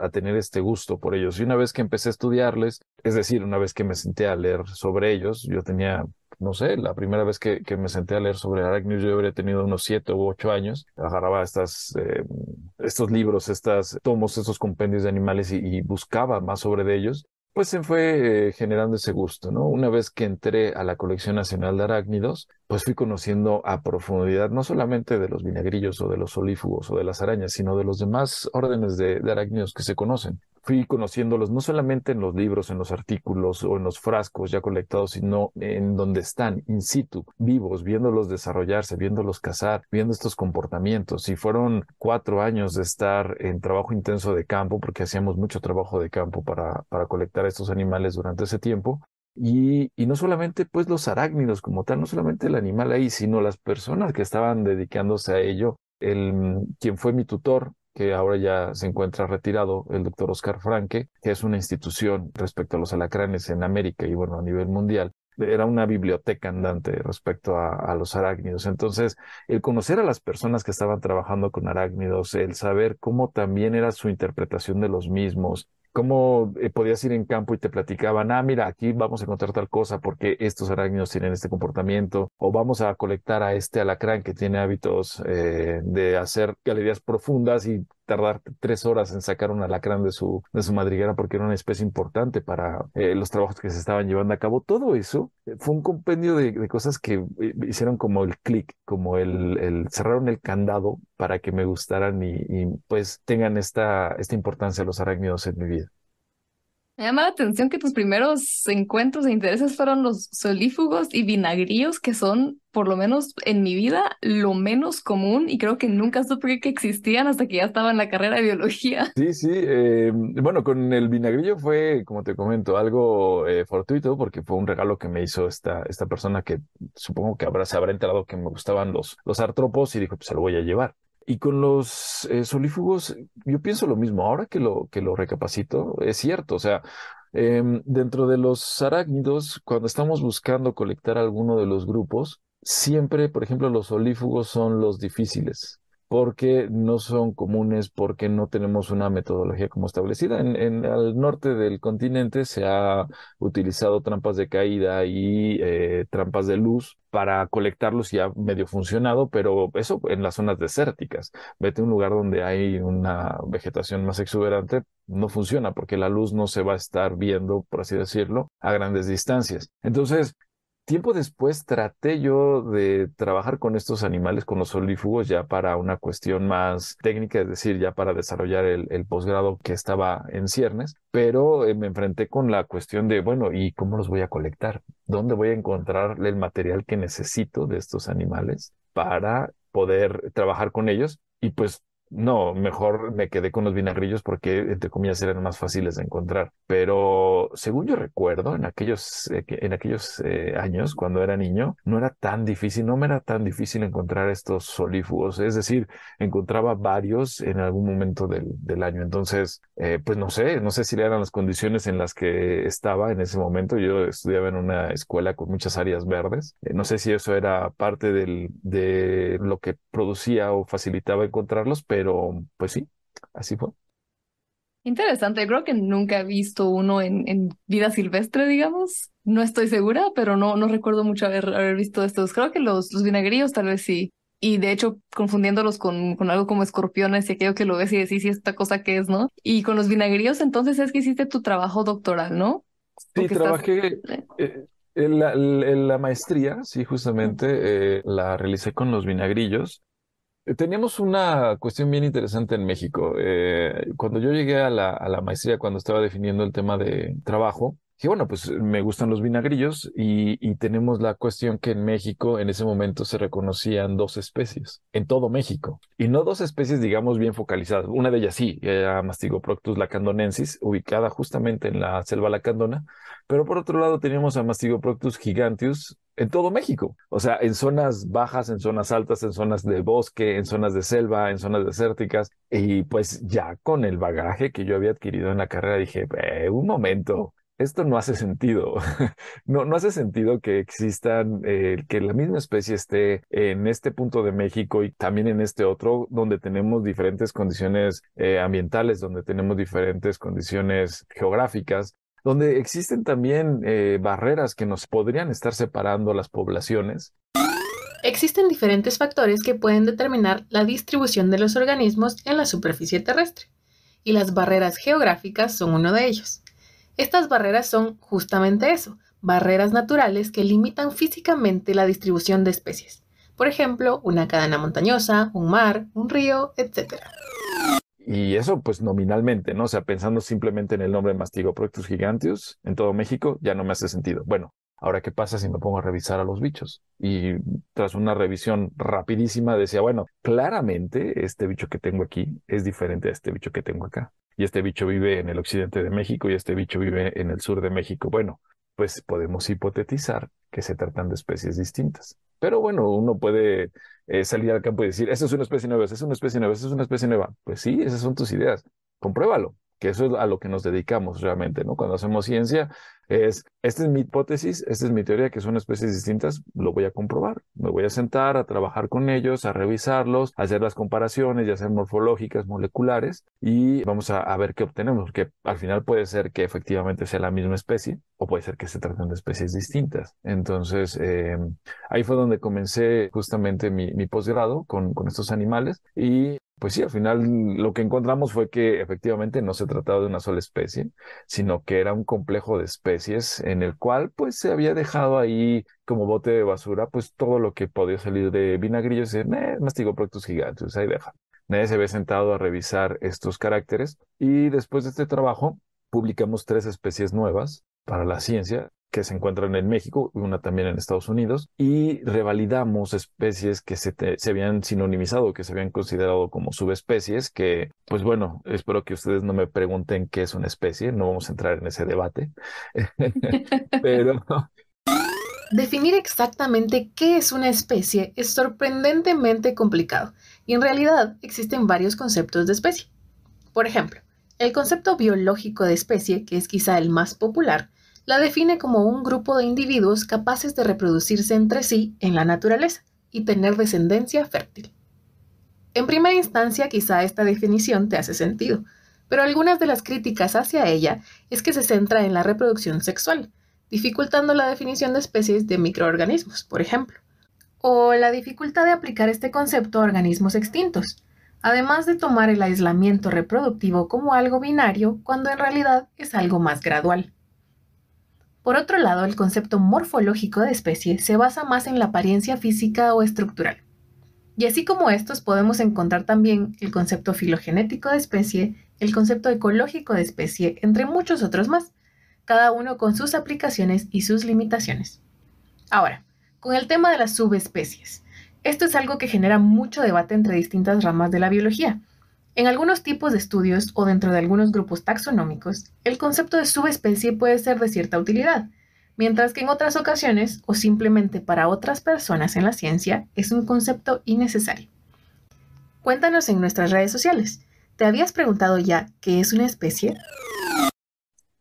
a tener este gusto por ellos. Y una vez que empecé a estudiarles, es decir, una vez que me senté a leer sobre ellos, yo tenía no sé, la primera vez que, me senté a leer sobre arácnidos yo habría tenido unos siete u ocho años, agarraba estas, eh, estos libros, estos tomos, estos compendios de animales y, buscaba más sobre de ellos pues se fue eh, generando ese gusto, ¿no? Una vez que entré a la Colección Nacional de Arácnidos, pues fui conociendo a profundidad no solamente de los vinagrillos o de los olífugos o de las arañas, sino de los demás órdenes de, de arácnidos que se conocen fui conociéndolos no solamente en los libros, en los artículos o en los frascos ya colectados, sino en donde están, in situ, vivos, viéndolos desarrollarse, viéndolos cazar, viendo estos comportamientos. Y fueron cuatro años de estar en trabajo intenso de campo, porque hacíamos mucho trabajo de campo para, para colectar estos animales durante ese tiempo. Y, no solamente pues los arácnidos como tal, no solamente el animal ahí, sino las personas que estaban dedicándose a ello. El, quien fue mi tutor que ahora ya se encuentra retirado, el doctor Oscar Franke, que es una institución respecto a los alacranes en América y bueno, a nivel mundial. Era una biblioteca andante respecto a, a los arácnidos. Entonces, el conocer a las personas que estaban trabajando con arácnidos, el saber cómo también era su interpretación de los mismos, cómo eh, podías ir en campo y te platicaban, ah, mira, aquí vamos a encontrar tal cosa porque estos arácnidos tienen este comportamiento, o vamos a colectar a este alacrán que tiene hábitos eh, de hacer galerías profundas y Tardar tres horas en sacar un alacrán de su, de su madriguera porque era una especie importante para eh, los trabajos que se estaban llevando a cabo. Todo eso eh, fue un compendio de, cosas que eh, hicieron como el clic, como el, cerraron el candado para que me gustaran y, pues tengan esta, esta importancia los arácnidos en mi vida. Me llama la atención que tus primeros encuentros e intereses fueron los solífugos y vinagríos que son, por lo menos en mi vida, lo menos común y creo que nunca supe que existían hasta que ya estaba en la carrera de biología. Sí, sí. Eh, bueno, con el vinagrillo fue, como te comento, algo eh, fortuito porque fue un regalo que me hizo esta, esta persona que supongo que habrá, se habrá enterado que me gustaban los, los artropos y dijo, pues se lo voy a llevar. Y con los eh, solífugos, yo pienso lo mismo. Ahora que lo, que lo recapacito, es cierto. O sea, em, dentro de los arácnidos, cuando estamos buscando colectar alguno de los grupos, siempre, por ejemplo, los solífugos son los difíciles porque no son comunes, porque no tenemos una metodología como establecida. En, el norte del continente se ha utilizado trampas de caída y eh, trampas de luz para colectarlos y ha medio funcionado, pero eso en las zonas desérticas. Vete a un lugar donde hay una vegetación más exuberante, no funciona porque la luz no se va a estar viendo, por así decirlo, a grandes distancias. Entonces, tiempo después traté yo de trabajar con estos animales, con los solífugos, ya para una cuestión más técnica, es decir, ya para desarrollar el, posgrado que estaba en ciernes, pero eh, me enfrenté con la cuestión de, bueno, ¿y cómo los voy a colectar? ¿Dónde voy a encontrar el material que necesito de estos animales para poder trabajar con ellos? Y pues no, mejor me quedé con los vinagrillos porque, entre comillas, eran más fáciles de encontrar. Pero según yo recuerdo, en aquellos, eh, en aquellos eh, años, cuando era niño, no era tan difícil, no me era tan difícil encontrar estos solífugos. Es decir, encontraba varios en algún momento del, año. Entonces, eh, pues no sé, no sé si eran las condiciones en las que estaba en ese momento. Yo estudiaba en una escuela con muchas áreas verdes. no sé si eso era parte de lo que producía o facilitaba encontrarlos, pero pero pues sí, así fue. Interesante, creo que nunca he visto uno en, en vida silvestre, digamos. No estoy segura, pero no, no recuerdo mucho haber, haber visto estos. Creo que los, los vinagrillos tal vez sí. Y de hecho, confundiéndolos con, con algo como escorpiones y aquello que lo ves y decís, ¿y esta cosa qué es, no? Y con los vinagrillos, entonces es que hiciste tu trabajo doctoral, ¿no? Sí, trabajé. Eh, en la, maestría, sí, justamente eh, la realicé con los vinagrillos eh, teníamos una cuestión bien interesante en México. Eh, cuando yo llegué a la, maestría, cuando estaba definiendo el tema de trabajo, dije, bueno, pues eh, me gustan los vinagrillos y, tenemos la cuestión que en México en ese momento se reconocían dos especies, en todo México, y no dos especies, digamos, bien focalizadas. Una de ellas sí, era Mastigoproctus lacandonensis, ubicada justamente en la selva lacandona, pero por otro lado teníamos a Mastigoproctus giganteus, en todo México. O sea, en zonas bajas, en zonas altas, en zonas de bosque, en zonas de selva, en zonas desérticas. Y pues ya con el bagaje que yo había adquirido en la carrera dije, eh, un momento, esto no hace sentido. No, no hace sentido que existan, eh, que la misma especie esté en este punto de México y también en este otro, donde tenemos diferentes condiciones eh, ambientales, donde tenemos diferentes condiciones geográficas, donde existen también eh, barreras que nos podrían estar separando a las poblaciones. Existen diferentes factores que pueden determinar la distribución de los organismos en la superficie terrestre, y las barreras geográficas son uno de ellos. Estas barreras son justamente eso, barreras naturales que limitan físicamente la distribución de especies. Por ejemplo, una cadena montañosa, un mar, un río, etc y eso pues nominalmente, ¿no? O sea, pensando simplemente en el nombre Mastigo Mastigoproctus giganteus en todo México, ya no me hace sentido. Bueno, ahora qué pasa si me pongo a revisar a los bichos. Y tras una revisión rapidísima decía, bueno, claramente este bicho que tengo aquí es diferente a este bicho que tengo acá. Y este bicho vive en el occidente de México y este bicho vive en el sur de México. Bueno, pues podemos hipotetizar que se tratan de especies distintas. Pero bueno, uno puede eh, salir al campo y decir, esa es una especie nueva, esa es una especie nueva, esa es una especie nueva. Pues sí, esas son tus ideas. Compruébalo, que eso es a lo que nos dedicamos realmente, ¿no? Cuando hacemos ciencia, es, esta es mi hipótesis, esta es mi teoría, que son especies distintas, lo voy a comprobar, me voy a sentar a trabajar con ellos, a revisarlos, a hacer las comparaciones, ya hacer morfológicas, moleculares, y vamos a, ver qué obtenemos, porque al final puede ser que efectivamente sea la misma especie o puede ser que se traten de especies distintas. Entonces, eh, ahí fue donde comencé justamente mi, mi posgrado con, con estos animales y pues sí, al final lo que encontramos fue que efectivamente no se trataba de una sola especie, sino que era un complejo de especies es, en el cual pues se había dejado ahí como bote de basura pues todo lo que podía salir de vinagrillos y eh, productos gigantes, ahí deja. Nadie se había sentado a revisar estos caracteres y después de este trabajo publicamos tres especies nuevas para la ciencia que se encuentran en México, y una también en Estados Unidos, y revalidamos especies que se, se, habían sinonimizado, que se habían considerado como subespecies, que pues bueno, espero que ustedes no me pregunten qué es una especie, no vamos a entrar en ese debate, pero... Definir exactamente qué es una especie es sorprendentemente complicado y en realidad existen varios conceptos de especie. Por ejemplo, el concepto biológico de especie, que es quizá el más popular, la define como un grupo de individuos capaces de reproducirse entre sí en la naturaleza y tener descendencia fértil. En primera instancia, quizá esta definición te hace sentido, pero algunas de las críticas hacia ella es que se centra en la reproducción sexual, dificultando la definición de especies de microorganismos, por ejemplo, o la dificultad de aplicar este concepto a organismos extintos, además de tomar el aislamiento reproductivo como algo binario cuando en realidad es algo más gradual. Por otro lado, el concepto morfológico de especie se basa más en la apariencia física o estructural. Y así como estos podemos encontrar también el concepto filogenético de especie, el concepto ecológico de especie, entre muchos otros más, cada uno con sus aplicaciones y sus limitaciones. Ahora, con el tema de las subespecies. Esto es algo que genera mucho debate entre distintas ramas de la biología, en algunos tipos de estudios o dentro de algunos grupos taxonómicos, el concepto de subespecie puede ser de cierta utilidad, mientras que en otras ocasiones o simplemente para otras personas en la ciencia es un concepto innecesario. Cuéntanos en nuestras redes sociales. ¿Te habías preguntado ya qué es una especie?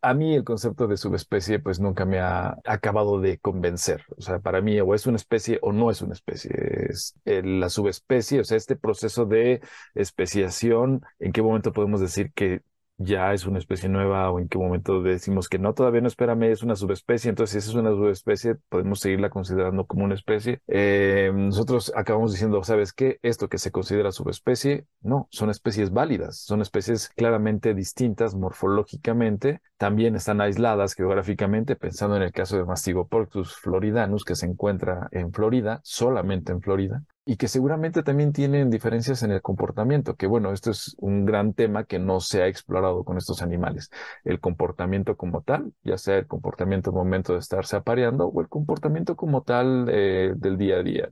a mí el concepto de subespecie pues nunca me ha acabado de convencer. O sea, para mí o es una especie o no es una especie. Es eh, la subespecie, o sea, este proceso de especiación, ¿en qué momento podemos decir que ya es una especie nueva o en qué momento decimos que no, todavía no espérame, es una subespecie. Entonces, si esa es una subespecie, podemos seguirla considerando como una especie. Eh, nosotros acabamos diciendo, ¿sabes qué? Esto que se considera subespecie, no, son especies válidas, son especies claramente distintas morfológicamente, también están aisladas geográficamente, pensando en el caso de Mastigoportus floridanus, que se encuentra en Florida, solamente en Florida, y que seguramente también tienen diferencias en el comportamiento, que bueno, esto es un gran tema que no se ha explorado con estos animales. El comportamiento como tal, ya sea el comportamiento el momento de estarse apareando o el comportamiento como tal eh, del día a día.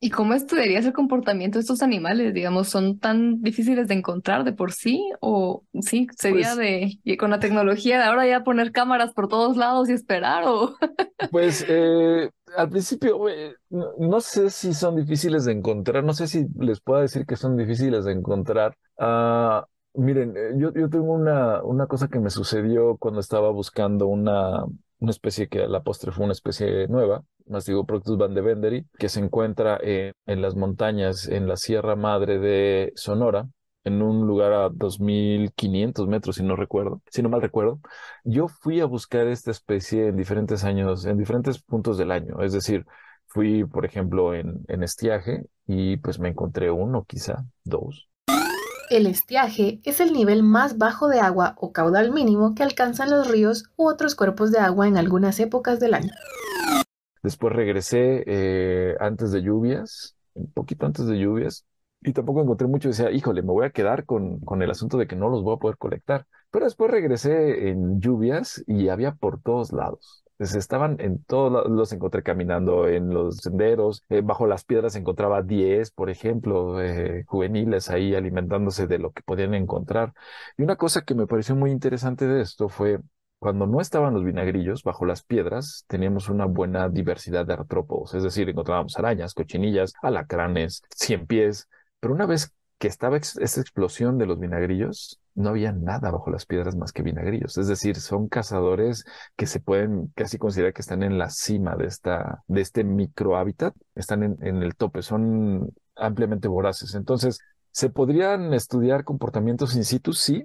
¿Y cómo estudiarías el comportamiento de estos animales? Digamos, ¿son tan difíciles de encontrar de por sí? ¿O sí, sería pues de, con la tecnología de ahora ya poner cámaras por todos lados y esperar? O... Pues eh, al principio, no, sé si son difíciles de encontrar, no sé si les puedo decir que son difíciles de encontrar. Ah, miren, eh, yo, yo tengo una, una cosa que me sucedió cuando estaba buscando una, una especie que a la postre fue una especie nueva, Proctus van de Venderi, que se encuentra en, las montañas, en la Sierra Madre de Sonora, en un lugar a 2.500 metros, si no recuerdo, si no mal recuerdo. Yo fui a buscar esta especie en diferentes años, en diferentes puntos del año. Es decir, fui, por ejemplo, en, en estiaje y pues me encontré uno, quizá dos. El estiaje es el nivel más bajo de agua o caudal mínimo que alcanzan los ríos u otros cuerpos de agua en algunas épocas del año. Después regresé eh, antes de lluvias, un poquito antes de lluvias, y tampoco encontré mucho. Decía, híjole, me voy a quedar con, con el asunto de que no los voy a poder colectar. Pero después regresé en lluvias y había por todos lados estaban en todos los encontré caminando en los senderos, eh, bajo las piedras encontraba 10, por ejemplo, eh, juveniles ahí alimentándose de lo que podían encontrar. Y una cosa que me pareció muy interesante de esto fue cuando no estaban los vinagrillos bajo las piedras, teníamos una buena diversidad de artrópodos, es decir, encontrábamos arañas, cochinillas, alacranes, cien pies, pero una vez que estaba esa explosión de los vinagrillos, no había nada bajo las piedras más que vinagrillos. Es decir, son cazadores que se pueden casi considerar que están en la cima de, esta, de este microhábitat, están en, en el tope, son ampliamente voraces. Entonces, ¿se podrían estudiar comportamientos in situ? Sí,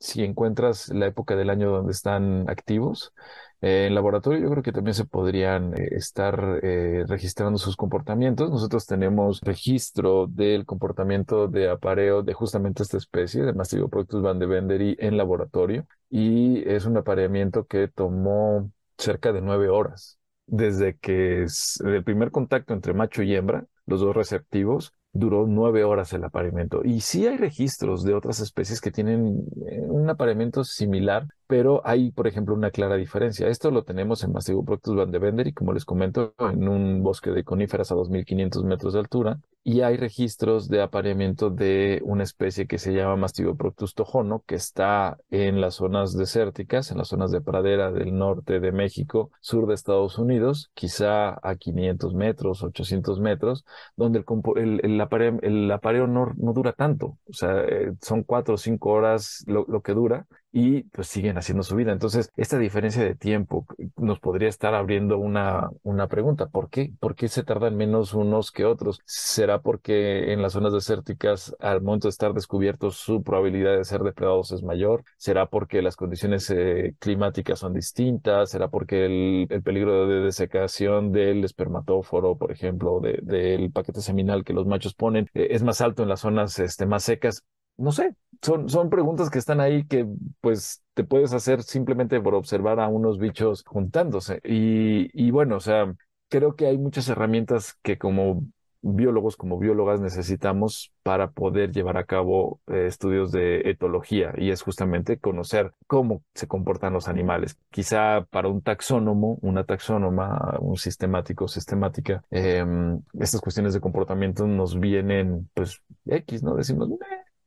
si encuentras la época del año donde están activos. Eh, en laboratorio yo creo que también se podrían eh, estar eh, registrando sus comportamientos. Nosotros tenemos registro del comportamiento de apareo de justamente esta especie, de Mastigoproctus van de Benderi, en laboratorio. Y es un apareamiento que tomó cerca de nueve horas desde que el primer contacto entre macho y hembra, los dos receptivos, duró nueve horas el apareamiento. Y sí hay registros de otras especies que tienen eh, un apareamiento similar, pero hay, por ejemplo, una clara diferencia. Esto lo tenemos en Mastigoproctus van de Bender y, como les comento, en un bosque de coníferas a 2.500 metros de altura. Y hay registros de apareamiento de una especie que se llama Mastigoproctus tojono, que está en las zonas desérticas, en las zonas de pradera del norte de México, sur de Estados Unidos, quizá a 500 metros, 800 metros, donde el, el, apareo, no, dura tanto. O sea, eh, son cuatro o cinco horas lo que dura y pues siguen haciendo su vida. Entonces, esta diferencia de tiempo eh, nos podría estar abriendo una, una pregunta. ¿Por qué? ¿Por qué se tardan menos unos que otros? ¿Será porque en las zonas desérticas al momento de estar descubiertos su probabilidad de ser depredados es mayor? ¿Será porque las condiciones eh, climáticas son distintas? ¿Será porque el, peligro de desecación del espermatóforo, por ejemplo, del paquete seminal que los machos ponen, eh, es más alto en las zonas este, más secas? no sé, son, son preguntas que están ahí que pues te puedes hacer simplemente por observar a unos bichos juntándose. Y, y bueno, o sea, creo que hay muchas herramientas que como biólogos, como biólogas necesitamos para poder llevar a cabo eh, estudios de etología y es justamente conocer cómo se comportan los animales. Quizá para un taxónomo, una taxónoma, un sistemático, sistemática, em, estas cuestiones de comportamiento nos vienen pues X, ¿no? Decimos,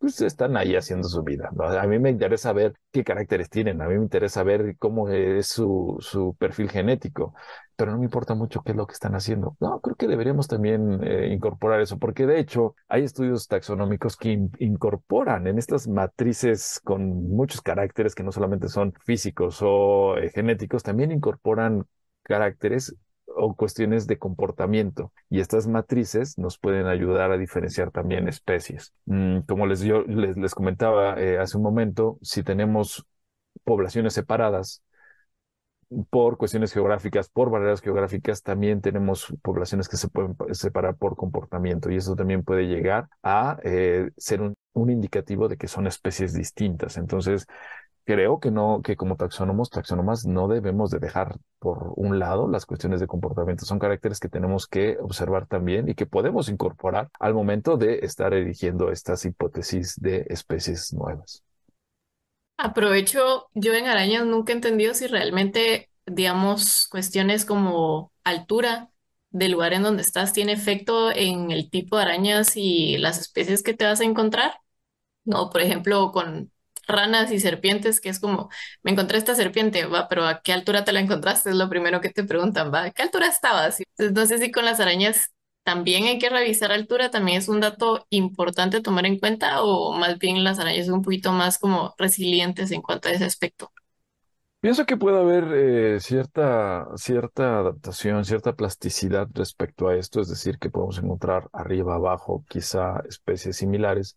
pues están ahí haciendo su vida. A mí me interesa ver qué caracteres tienen, a mí me interesa ver cómo es su, su perfil genético, pero no me importa mucho qué es lo que están haciendo. No, creo que deberíamos también eh, incorporar eso, porque de hecho hay estudios taxonómicos que incorporan en estas matrices con muchos caracteres que no solamente son físicos o eh, genéticos, también incorporan caracteres o cuestiones de comportamiento. Y estas matrices nos pueden ayudar a diferenciar también especies. Mm, como les, yo, les, les comentaba eh, hace un momento, si tenemos poblaciones separadas por cuestiones geográficas, por barreras geográficas, también tenemos poblaciones que se pueden separar por comportamiento y eso también puede llegar a eh, ser un indicativo de que son especies distintas. Entonces, creo que no, que como taxónomos, taxónomas no debemos de dejar por un lado las cuestiones de comportamiento. Son caracteres que tenemos que observar también y que podemos incorporar al momento de estar erigiendo estas hipótesis de especies nuevas. Aprovecho, yo en arañas nunca he entendido si realmente, digamos, cuestiones como altura del lugar en donde estás tiene efecto en el tipo de arañas y las especies que te vas a encontrar. No, por ejemplo, con ranas y serpientes, que es como, me encontré esta serpiente, va, pero ¿a qué altura te la encontraste? Es lo primero que te preguntan, va, ¿a qué altura estabas? Entonces, si con las arañas también hay que revisar altura, también es un dato importante tomar en cuenta, o más bien las arañas son un poquito más como resilientes en cuanto a ese aspecto. Pienso que puede haber eh, cierta, cierta adaptación, cierta plasticidad respecto a esto, es decir, que podemos encontrar arriba, abajo, quizá especies similares,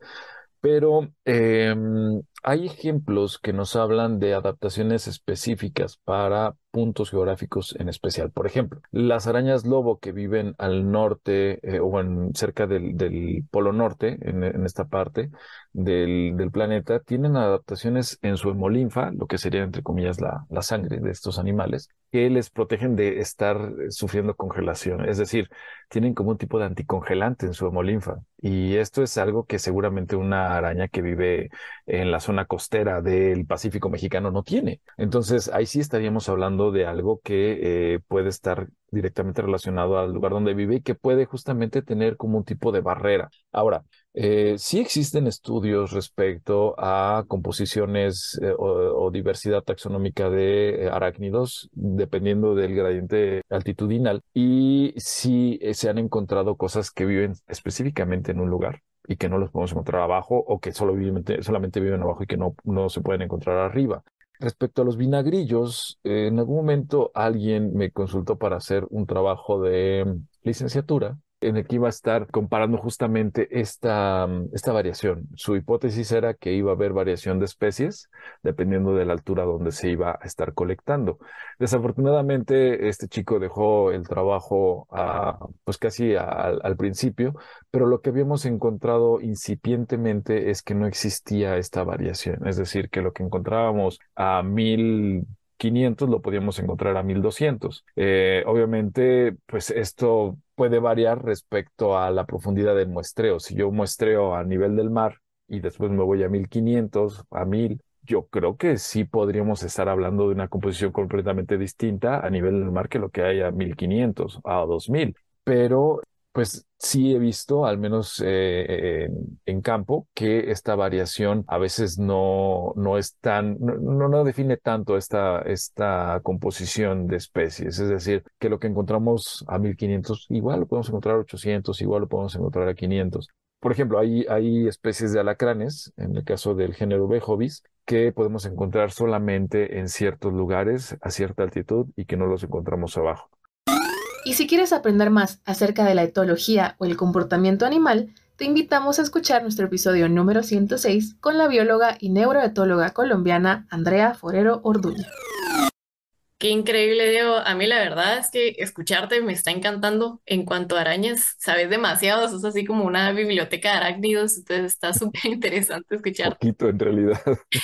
pero em, hay ejemplos que nos hablan de adaptaciones específicas para puntos geográficos en especial. Por ejemplo, las arañas lobo que viven al norte eh, o en, cerca del, polo norte, en, esta parte del, planeta, tienen adaptaciones en su hemolinfa, lo que sería entre comillas la, la sangre de estos animales, que les protegen de estar sufriendo congelación. Es decir, tienen como un tipo de anticongelante en su hemolinfa. Y esto es algo que seguramente una araña que vive en la zona costera del Pacífico mexicano no tiene. Entonces, ahí sí estaríamos hablando de algo que eh, puede estar directamente relacionado al lugar donde vive y que puede justamente tener como un tipo de barrera. Ahora, eh, sí existen estudios respecto a composiciones eh, o, diversidad taxonómica de arácnidos, dependiendo del gradiente altitudinal, y si se han encontrado cosas que viven específicamente en un lugar y que no los podemos encontrar abajo o que solo viven, solamente viven abajo y que no, no se pueden encontrar arriba. Respecto a los vinagrillos, eh, en algún momento alguien me consultó para hacer un trabajo de mm, licenciatura en el que iba a estar comparando justamente esta, esta variación. Su hipótesis era que iba a haber variación de especies dependiendo de la altura donde se iba a estar colectando. Desafortunadamente, este chico dejó el trabajo pues casi al principio, pero lo que habíamos encontrado incipientemente es que no existía esta variación, es decir, que lo que encontrábamos a mil 500 lo podríamos encontrar a 1200. Eh, obviamente, pues esto puede variar respecto a la profundidad del muestreo. Si yo muestreo a nivel del mar y después me voy a 1500, a 1000, yo creo que sí podríamos estar hablando de una composición completamente distinta a nivel del mar que lo que hay a 1500, a 2000. Pero pues sí he visto, al menos eh, en, campo, que esta variación a veces no, no es tan, no, no define tanto esta, esta composición de especies. Es decir, que lo que encontramos a 1500 igual lo podemos encontrar a 800, igual lo podemos encontrar a 500. Por ejemplo, hay, hay especies de alacranes, en el caso del género Bejovis, que podemos encontrar solamente en ciertos lugares a cierta altitud y que no los encontramos abajo. Y si quieres aprender más acerca de la etología o el comportamiento animal, te invitamos a escuchar nuestro episodio número 106 con la bióloga y neuroetóloga colombiana Andrea Forero Orduña. Qué increíble, Diego. A mí la verdad es que escucharte me está encantando en cuanto a arañas. Sabes demasiado, sos así como una biblioteca de arácnidos, entonces está súper interesante escuchar. poquito en realidad.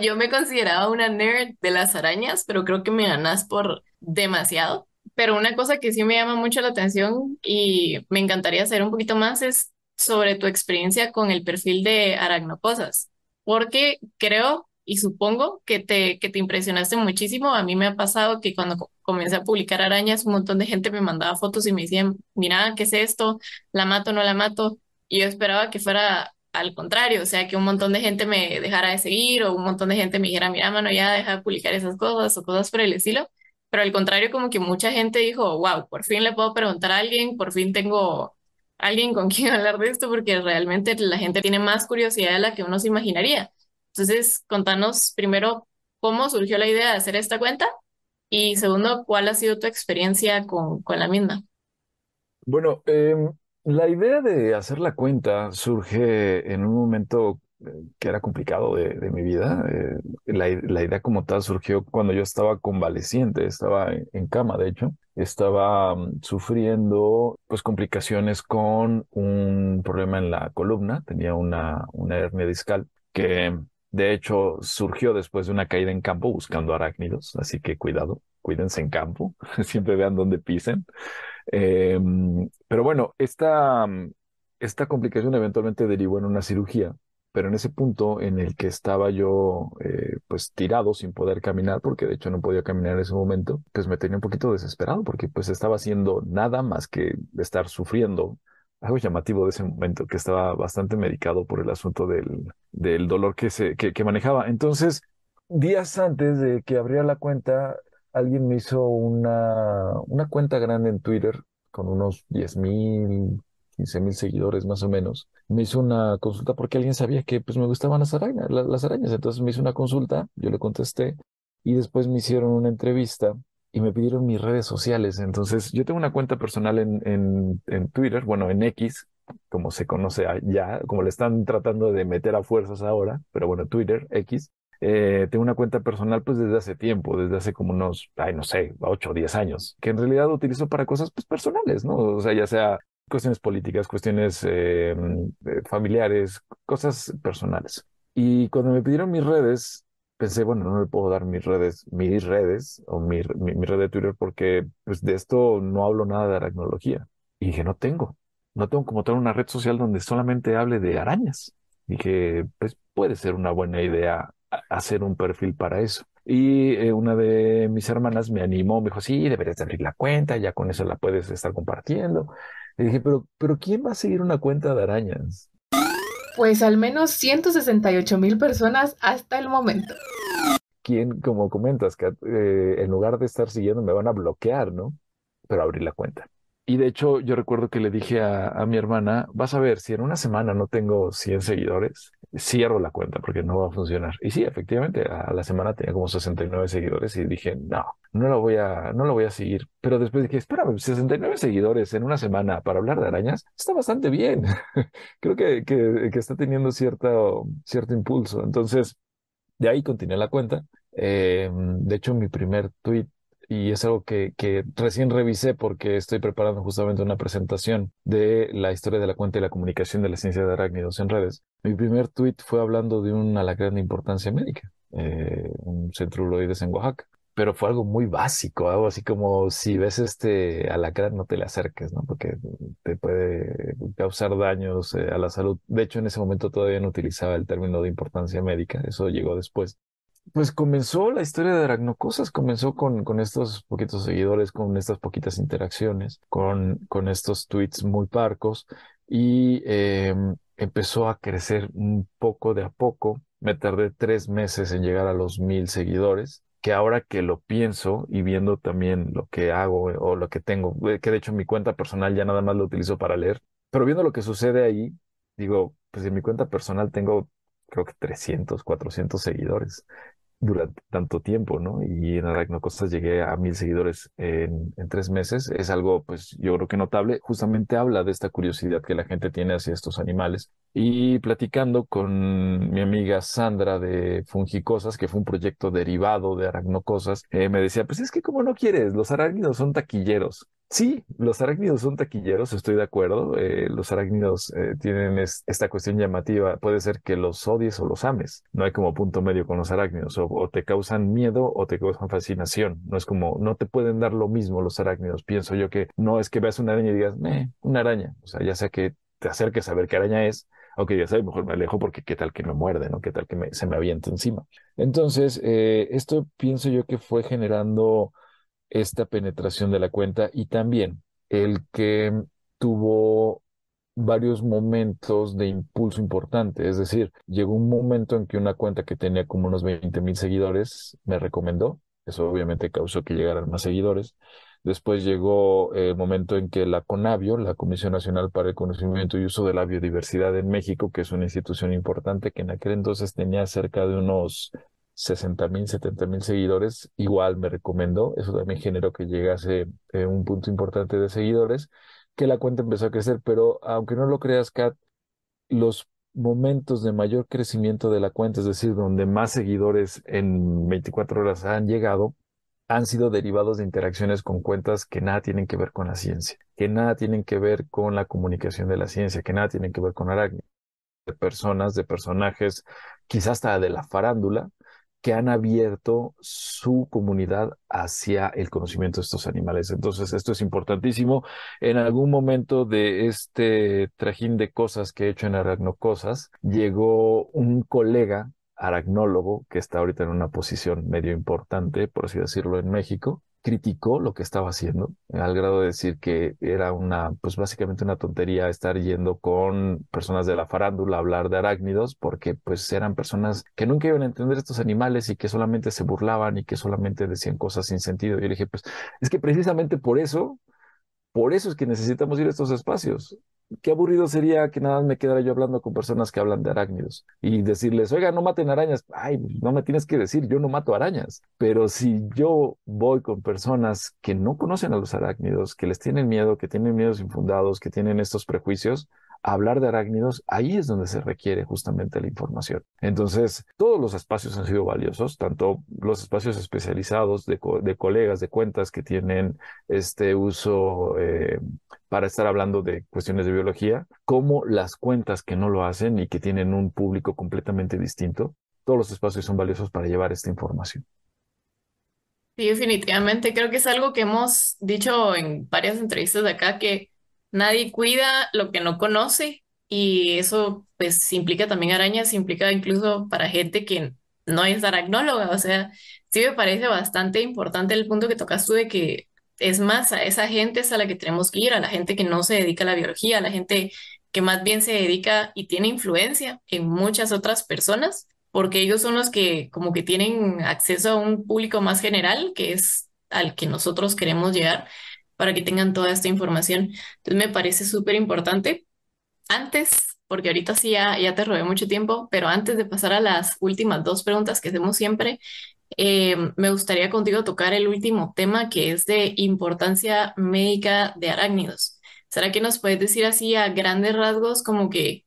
Yo, me consideraba una nerd de las arañas, pero creo que me ganas por demasiado. Pero una cosa que sí me llama mucho la atención y me encantaría saber un poquito más es sobre tu experiencia con el perfil de aracnoposas, porque creo y supongo que te, que te impresionaste muchísimo. A mí me ha pasado que cuando comencé a publicar arañas, un montón de gente me mandaba fotos y me decían, mira, ¿qué es esto? ¿La mato o no la mato? Y yo esperaba que fuera al contrario, o sea, que un montón de gente me dejara de seguir o un montón de gente me dijera, mira, mano, ya deja de publicar esas cosas o cosas por el estilo, pero al contrario, como que mucha gente dijo, wow, por fin le puedo preguntar a alguien, por fin tengo alguien con quien hablar de esto, porque realmente la gente tiene más curiosidad de la que uno se imaginaría. Entonces, contanos primero cómo surgió la idea de hacer esta cuenta y segundo, cuál ha sido tu experiencia con, la misma. Bueno, eh, la idea de hacer la cuenta surge en un momento eh, que era complicado de, mi vida. Eh, la, idea como tal surgió cuando yo estaba convaleciente, estaba en, cama, de hecho, estaba mm, sufriendo pues complicaciones con un problema en la columna, tenía una, una hernia discal que de hecho surgió después de una caída en campo buscando arácnidos, así que cuidado cuídense en campo, siempre vean dónde pisen. Em, pero bueno, esta, esta complicación eventualmente derivó en una cirugía, pero en ese punto en el que estaba yo eh, pues tirado sin poder caminar, porque de hecho no podía caminar en ese momento, pues me tenía un poquito desesperado porque pues estaba haciendo nada más que estar sufriendo. Algo llamativo de ese momento, que estaba bastante medicado por el asunto del, del dolor que, se, que manejaba. Entonces, días antes de que abriera la cuenta, Alguien me hizo una, una cuenta grande en Twitter con unos 10 mil, 15 mil seguidores más o menos. Me hizo una consulta porque alguien sabía que pues, me gustaban las arañas, las arañas. Entonces me hizo una consulta, yo le contesté y después me hicieron una entrevista y me pidieron mis redes sociales. Entonces yo tengo una cuenta personal en, en, en Twitter, bueno, en X, como se conoce ya, como le están tratando de meter a fuerzas ahora, pero bueno, Twitter, X. Eh, tengo una cuenta personal pues desde hace tiempo, desde hace como unos, ay, no sé, 8 o 10 años, que en realidad utilizo para cosas pues personales, ¿no? O sea, ya sea cuestiones políticas, cuestiones eh, eh, familiares, cosas personales. Y cuando me pidieron mis redes, pensé, bueno, no le puedo dar mis redes, mis redes o mi, red de Twitter porque pues, de esto no hablo nada de aracnología. Y dije, no tengo, no tengo como tener una red social donde solamente hable de arañas. Y que pues puede ser una buena idea hacer un perfil para eso. Y eh, una de mis hermanas me animó, me dijo, sí, deberías abrir la cuenta, ya con eso la puedes estar compartiendo. Le dije, pero, pero ¿quién va a seguir una cuenta de arañas? Pues al menos 168 mil personas hasta el momento. quién como comentas, que eh, en lugar de estar siguiendo me van a bloquear, ¿no? Pero abrir la cuenta. Y de hecho, yo recuerdo que le dije a, a mi hermana, vas a ver, si en una semana no tengo 100 seguidores, cierro la cuenta porque no va a funcionar. Y sí, efectivamente, a la semana tenía como 69 seguidores y dije, no, no lo voy a, no lo voy a seguir. Pero después dije, espérame, 69 seguidores en una semana para hablar de arañas está bastante bien. Creo que, que, está teniendo cierto, cierto impulso. Entonces, de ahí continué la cuenta. Em, de hecho, mi primer tweet y es algo que, recién revisé porque estoy preparando justamente una presentación de la historia de la cuenta y la comunicación de la ciencia de arácnidos en redes. Mi primer tweet fue hablando de un alacrán de importancia médica, eh, un un centruloides en Oaxaca. Pero fue algo muy básico, algo así como si ves este alacrán no te le acerques, ¿no? Porque te puede causar daños eh, a la salud. De hecho, en ese momento todavía no utilizaba el término de importancia médica, eso llegó después pues comenzó la historia de Aracnocosas, comenzó con, con estos poquitos seguidores, con estas poquitas interacciones, con, con estos tweets muy parcos y em, empezó a crecer un poco de a poco. Me tardé tres meses en llegar a los mil seguidores, que ahora que lo pienso y viendo también lo que hago eh, o lo que tengo, eh, que de hecho mi cuenta personal ya nada más lo utilizo para leer, pero viendo lo que sucede ahí, digo, pues en mi cuenta personal tengo creo que 300, 400 seguidores durante tanto tiempo, ¿no? Y en Aracnocostas llegué a mil seguidores en, tres meses. Es algo, pues, yo creo que notable. Justamente habla de esta curiosidad que la gente tiene hacia estos animales. Y platicando con mi amiga Sandra de Fungicosas, que fue un proyecto derivado de Aracnocosas, eh, me decía, pues es que como no quieres, los arácnidos son taquilleros. Sí, los arácnidos son taquilleros, estoy de acuerdo. Eh, los arácnidos eh, tienen esta cuestión llamativa. Puede ser que los odies o los ames. No hay como punto medio con los arácnidos. O, te causan miedo o te causan fascinación. No es como, no te pueden dar lo mismo los arácnidos. Pienso yo que no es que veas una araña y digas, eh, una araña. O sea, ya sea que te acerques a ver qué araña es, digas, ya sabes, mejor me alejo porque qué tal que me muerde, ¿no? ¿Qué tal que me, se me avienta encima? Entonces, eh, esto pienso yo que fue generando esta penetración de la cuenta y también el que tuvo varios momentos de impulso importante. Es decir, llegó un momento en que una cuenta que tenía como unos 20 mil seguidores me recomendó. Eso obviamente causó que llegaran más seguidores. Después llegó el momento en que la CONABIO, la Comisión Nacional para el Conocimiento y Uso de la Biodiversidad en México, que es una institución importante que en aquel entonces tenía cerca de unos 60 mil, 70 mil seguidores, igual me recomendó, eso también generó que llegase eh, un punto importante de seguidores, que la cuenta empezó a crecer, pero aunque no lo creas, Kat, los momentos de mayor crecimiento de la cuenta, es decir, donde más seguidores en 24 horas han llegado, han sido derivados de interacciones con cuentas que nada tienen que ver con la ciencia, que nada tienen que ver con la comunicación de la ciencia, que nada tienen que ver con Aracne, de personas, de personajes, quizás hasta de la farándula, que han abierto su comunidad hacia el conocimiento de estos animales. Entonces, esto es importantísimo. En algún momento de este trajín de cosas que he hecho en Aracnocosas, llegó un colega aracnólogo que está ahorita en una posición medio importante, por así decirlo, en México, criticó lo que estaba haciendo, al grado de decir que era una, pues básicamente una tontería estar yendo con personas de la farándula a hablar de arácnidos, porque pues eran personas que nunca iban a entender estos animales y que solamente se burlaban y que solamente decían cosas sin sentido. Yo le dije, pues es que precisamente por eso por eso es que necesitamos ir a estos espacios. Qué aburrido sería que nada más me quedara yo hablando con personas que hablan de arácnidos y decirles, oiga, no maten arañas. Ay, no me tienes que decir, yo no mato arañas. Pero si yo voy con personas que no conocen a los arácnidos, que les tienen miedo, que tienen miedos infundados, que tienen estos prejuicios, hablar de arácnidos, ahí es donde se requiere justamente la información. Entonces, todos los espacios han sido valiosos, tanto los espacios especializados de, colegas, de cuentas que tienen este uso eh, para estar hablando de cuestiones de biología, como las cuentas que no lo hacen y que tienen un público completamente distinto. Todos los espacios son valiosos para llevar esta información. Sí, definitivamente. Creo que es algo que hemos dicho en varias entrevistas de acá, que nadie cuida lo que no conoce y eso pues implica también arañas, implica incluso para gente que no es aracnóloga, o sea, sí me parece bastante importante el punto que tocas tú de que es más a esa gente es a la que tenemos que ir, a la gente que no se dedica a la biología, a la gente que más bien se dedica y tiene influencia en muchas otras personas, porque ellos son los que como que tienen acceso a un público más general, que es al que nosotros queremos llegar para que tengan toda esta información. Entonces me parece súper importante. Antes, porque ahorita sí ya, te robé mucho tiempo, pero antes de pasar a las últimas dos preguntas que hacemos siempre, eh, me gustaría contigo tocar el último tema que es de importancia médica de arácnidos. ¿Será que nos puedes decir así a grandes rasgos como que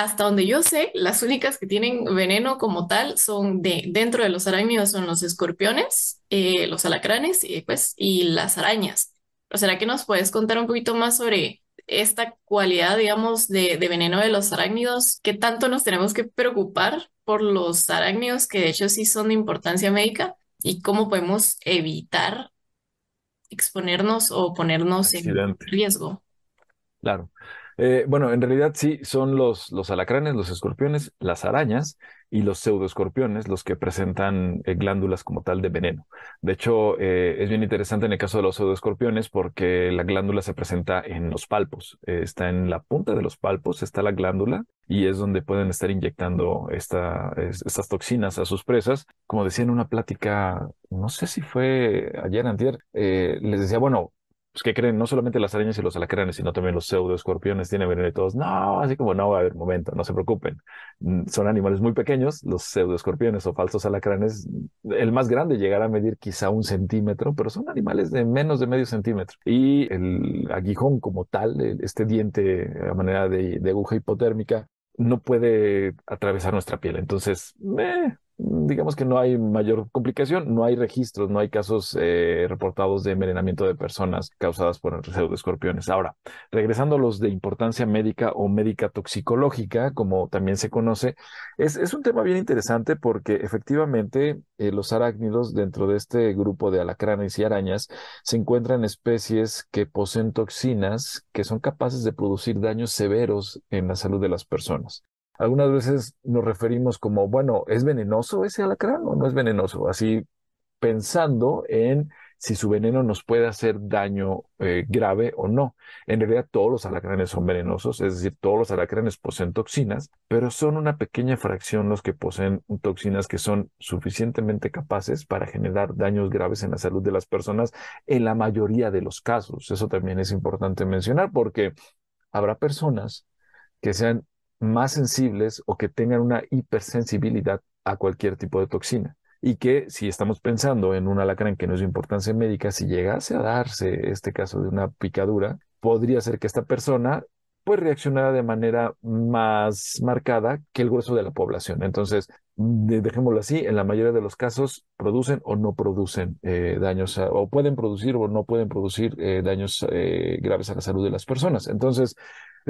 hasta donde yo sé, las únicas que tienen veneno como tal son de dentro de los arácnidos son los escorpiones, eh, los alacranes y, pues, y las arañas. ¿O será que nos puedes contar un poquito más sobre esta cualidad, digamos, de, veneno de los arácnidos? ¿Qué tanto nos tenemos que preocupar por los arácnidos, que de hecho sí son de importancia médica? ¿Y cómo podemos evitar exponernos o ponernos en riesgo? Claro. Eh, bueno, en realidad sí, son los, los alacranes, los escorpiones, las arañas y los pseudoescorpiones los que presentan eh, glándulas como tal de veneno. De hecho, eh, es bien interesante en el caso de los pseudoescorpiones porque la glándula se presenta en los palpos. está en la punta de los palpos, está la glándula y es donde pueden estar inyectando esta, estas toxinas a sus presas. Como decía en una plática, no sé si fue ayer, antier, les decía, bueno, pues, ¿qué creen? No solamente las arañas y los alacranes, sino también los pseudoescorpiones tienen veneno todos. No, así como no, a haber momento, no se preocupen. Mm, son animales muy pequeños, los pseudoescorpiones o falsos alacranes. El más grande llegará a medir quizá un centímetro, pero son animales de menos de medio centímetro. Y el aguijón como tal, este diente a manera de, aguja hipotérmica, no puede atravesar nuestra piel. Entonces, digamos que no hay mayor complicación, no hay registros, no hay casos eh, reportados de envenenamiento de personas causadas por el residuo de escorpiones. Ahora, regresando a los de importancia médica o médica toxicológica, como también se conoce, es, un tema bien interesante porque efectivamente eh, los arácnidos dentro de este grupo de alacranes y arañas se encuentran especies que poseen toxinas que son capaces de producir daños severos en la salud de las personas algunas veces nos referimos como, bueno, ¿es venenoso ese alacrán o no es venenoso? Así pensando en si su veneno nos puede hacer daño eh, grave o no. En realidad todos los alacranes son venenosos, es decir, todos los alacranes poseen toxinas, pero son una pequeña fracción los que poseen toxinas que son suficientemente capaces para generar daños graves en la salud de las personas en la mayoría de los casos. Eso también es importante mencionar porque habrá personas que sean más sensibles o que tengan una hipersensibilidad a cualquier tipo de toxina. Y que si estamos pensando en un alacrán que no es de importancia médica, si llegase a darse este caso de una picadura, podría ser que esta persona pues reaccionara de manera más marcada que el grueso de la población. Entonces, dejémoslo así, en la mayoría de los casos producen o no producen eh, daños, o pueden producir o no pueden producir eh, daños eh, graves a la salud de las personas. Entonces,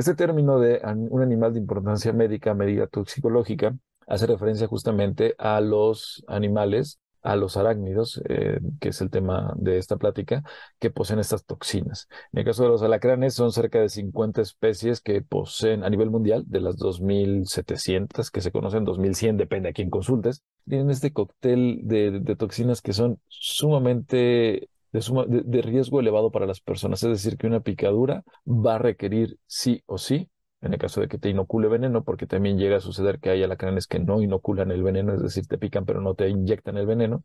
este término de un animal de importancia médica, medida toxicológica, hace referencia justamente a los animales, a los arácnidos, eh, que es el tema de esta plática, que poseen estas toxinas. En el caso de los alacranes, son cerca de 50 especies que poseen a nivel mundial, de las 2.700 que se conocen, 2.100, depende a quién consultes, tienen este cóctel de, de toxinas que son sumamente de, de, riesgo elevado para las personas. Es decir, que una picadura va a requerir sí o sí en el caso de que te inocule veneno, porque también llega a suceder que hay alacranes que no inoculan el veneno, es decir, te pican pero no te inyectan el veneno,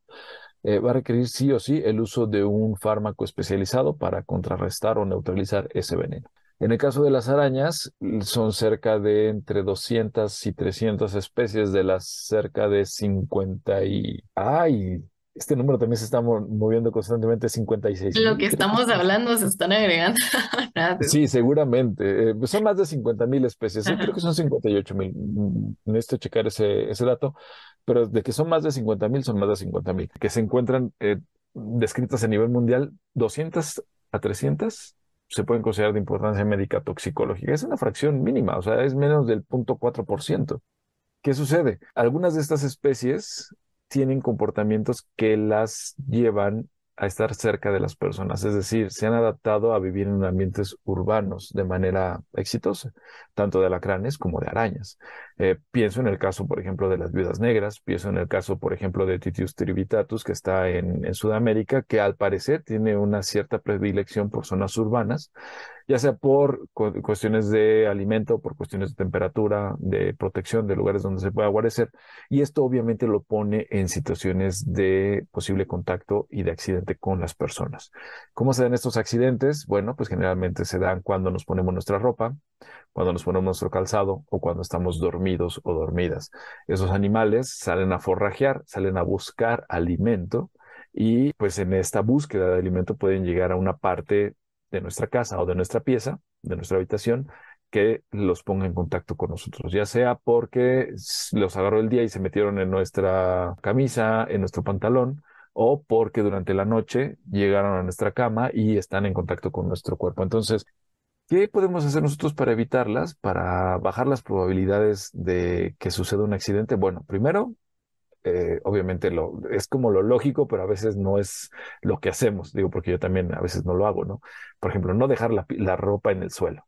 eh, va a requerir sí o sí el uso de un fármaco especializado para contrarrestar o neutralizar ese veneno. En el caso de las arañas, son cerca de entre 200 y 300 especies de las cerca de 50 y... ¡Ay! este número también se está moviendo constantemente, 56. Lo que estamos hablando se están agregando. sí, seguramente. Eh, pues son más de 50 mil especies. Yo creo que son 58 mil. Mm, necesito checar ese, ese dato. Pero de que son más de 50 mil, son más de 50 mil. Que se encuentran eh, descritas a nivel mundial, 200 a 300 se pueden considerar de importancia médica toxicológica. Es una fracción mínima, o sea, es menos del 0.4%. ¿Qué sucede? Algunas de estas especies tienen comportamientos que las llevan a estar cerca de las personas, es decir, se han adaptado a vivir en ambientes urbanos de manera exitosa, tanto de alacranes como de arañas. Eh, pienso en el caso, por ejemplo, de las viudas negras, pienso en el caso, por ejemplo, de Titius tribitatus, que está en Sudamérica, que al parecer tiene una cierta predilección por zonas urbanas, ya sea por cuestiones de alimento, por cuestiones de temperatura, de protección de lugares donde se pueda guarecer. Y esto obviamente lo pone en situaciones de posible contacto y de accidente con las personas. ¿Cómo se dan estos accidentes? Bueno, pues generalmente se dan cuando nos ponemos nuestra ropa, cuando nos ponemos nuestro calzado o cuando estamos dormidos o dormidas. Esos animales salen a forrajear, salen a buscar alimento y pues en esta búsqueda de alimento pueden llegar a una parte de nuestra casa o de nuestra pieza, de nuestra habitación, que los ponga en contacto con nosotros, ya sea porque los agarró el día y se metieron en nuestra camisa, en nuestro pantalón, o porque durante la noche llegaron a nuestra cama y están en contacto con nuestro cuerpo. Entonces, ¿qué podemos hacer nosotros para evitarlas, para bajar las probabilidades de que suceda un accidente? Bueno, primero, eh, obviamente lo, es como lo lógico, pero a veces no es lo que hacemos, digo, porque yo también a veces no lo hago, ¿no? Por ejemplo, no dejar la, ropa en el suelo.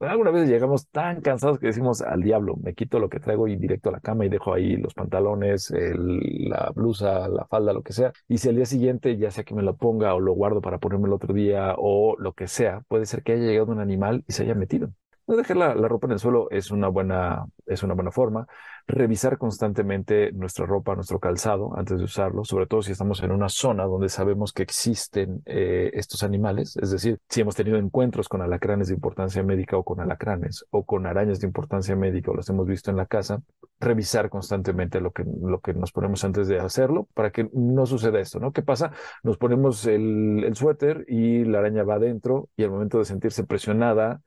Alguna vez llegamos tan cansados que decimos al diablo, me quito lo que traigo y directo a la cama y dejo ahí los pantalones, la blusa, la falda, lo que sea. Y si al día siguiente, ya sea que me lo ponga o lo guardo para ponerme el otro día o lo que sea, puede ser que haya llegado un animal y se haya metido. No dejar la, ropa en el suelo es una, buena, es una buena forma. Revisar constantemente nuestra ropa, nuestro calzado antes de usarlo, sobre todo si estamos en una zona donde sabemos que existen eh, estos animales, es decir, si hemos tenido encuentros con alacranes de importancia médica o con alacranes o con arañas de importancia médica o las hemos visto en la casa, revisar constantemente lo que, lo que nos ponemos antes de hacerlo para que no suceda esto, ¿no? ¿Qué pasa? Nos ponemos el, el suéter y la araña va adentro y al momento de sentirse presionada,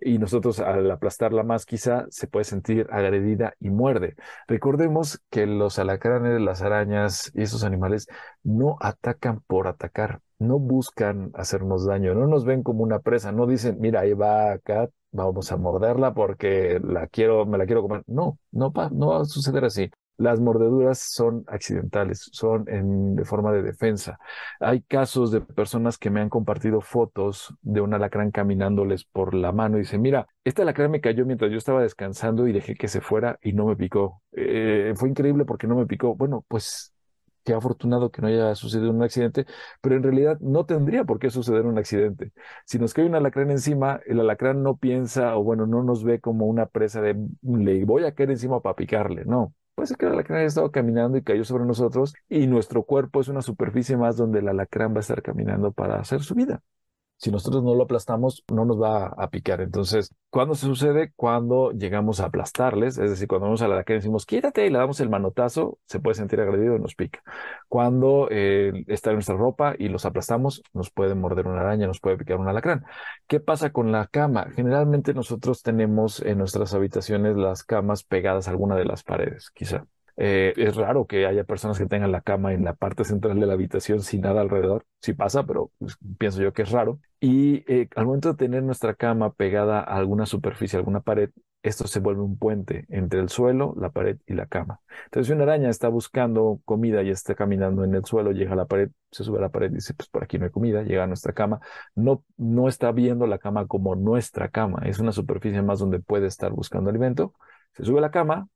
y nosotros al aplastarla más quizá se puede sentir agredida y muerde. Recordemos que los alacranes, las arañas y esos animales no atacan por atacar, no buscan hacernos daño, no nos ven como una presa, no dicen, mira, ahí va acá, vamos a morderla porque la quiero, me la quiero comer. No, no, no va a suceder así las mordeduras son accidentales, son de forma de defensa. Hay casos de personas que me han compartido fotos de un alacrán caminándoles por la mano y dicen, mira, este alacrán me cayó mientras yo estaba descansando y dejé que se fuera y no me picó. Eh, fue increíble porque no me picó. Bueno, pues qué afortunado que no haya sucedido un accidente, pero en realidad no tendría por qué suceder un accidente. Si nos cae un alacrán encima, el alacrán no piensa o bueno, no nos ve como una presa de le voy a caer encima para picarle, no. Puede ser que la alacrán haya estado caminando y cayó sobre nosotros y nuestro cuerpo es una superficie más donde la alacrán va a estar caminando para hacer su vida si nosotros no lo aplastamos, no nos va a picar. Entonces, ¿cuándo se sucede? Cuando llegamos a aplastarles, es decir, cuando vamos a la y decimos, quítate y le damos el manotazo, se puede sentir agredido y nos pica. Cuando eh, está en nuestra ropa y los aplastamos, nos puede morder una araña, nos puede picar un alacrán. ¿Qué pasa con la cama? Generalmente nosotros tenemos en nuestras habitaciones las camas pegadas a alguna de las paredes, quizá. Eh, es raro que haya personas que tengan la cama en la parte central de la habitación sin nada alrededor. Sí pasa, pero pues, pienso yo que es raro. Y eh, al momento de tener nuestra cama pegada a alguna superficie, alguna pared, esto se vuelve un puente entre el suelo, la pared y la cama. Entonces, si una araña está buscando comida y está caminando en el suelo, llega a la pared, se sube a la pared y dice, pues por aquí no hay comida, llega a nuestra cama, no, no está viendo la cama como nuestra cama, es una superficie más donde puede estar buscando alimento, se sube a la cama,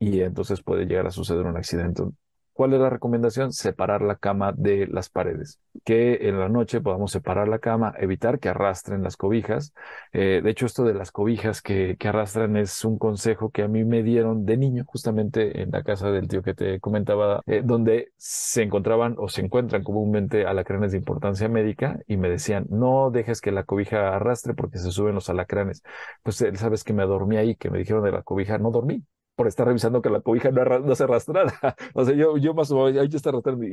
y entonces puede llegar a suceder un accidente. ¿Cuál es la recomendación? Separar la cama de las paredes. Que en la noche podamos separar la cama, evitar que arrastren las cobijas. Eh, de hecho, esto de las cobijas que, arrastran es un consejo que a mí me dieron de niño, justamente en la casa del tío que te comentaba, eh, donde se encontraban o se encuentran comúnmente alacranes de importancia médica y me decían, no dejes que la cobija arrastre porque se suben los alacranes. Pues eh, sabes que me dormí ahí, que me dijeron de la cobija, no dormí, por estar revisando que la cobija no, se arrastrara. o sea, yo, yo más o ahí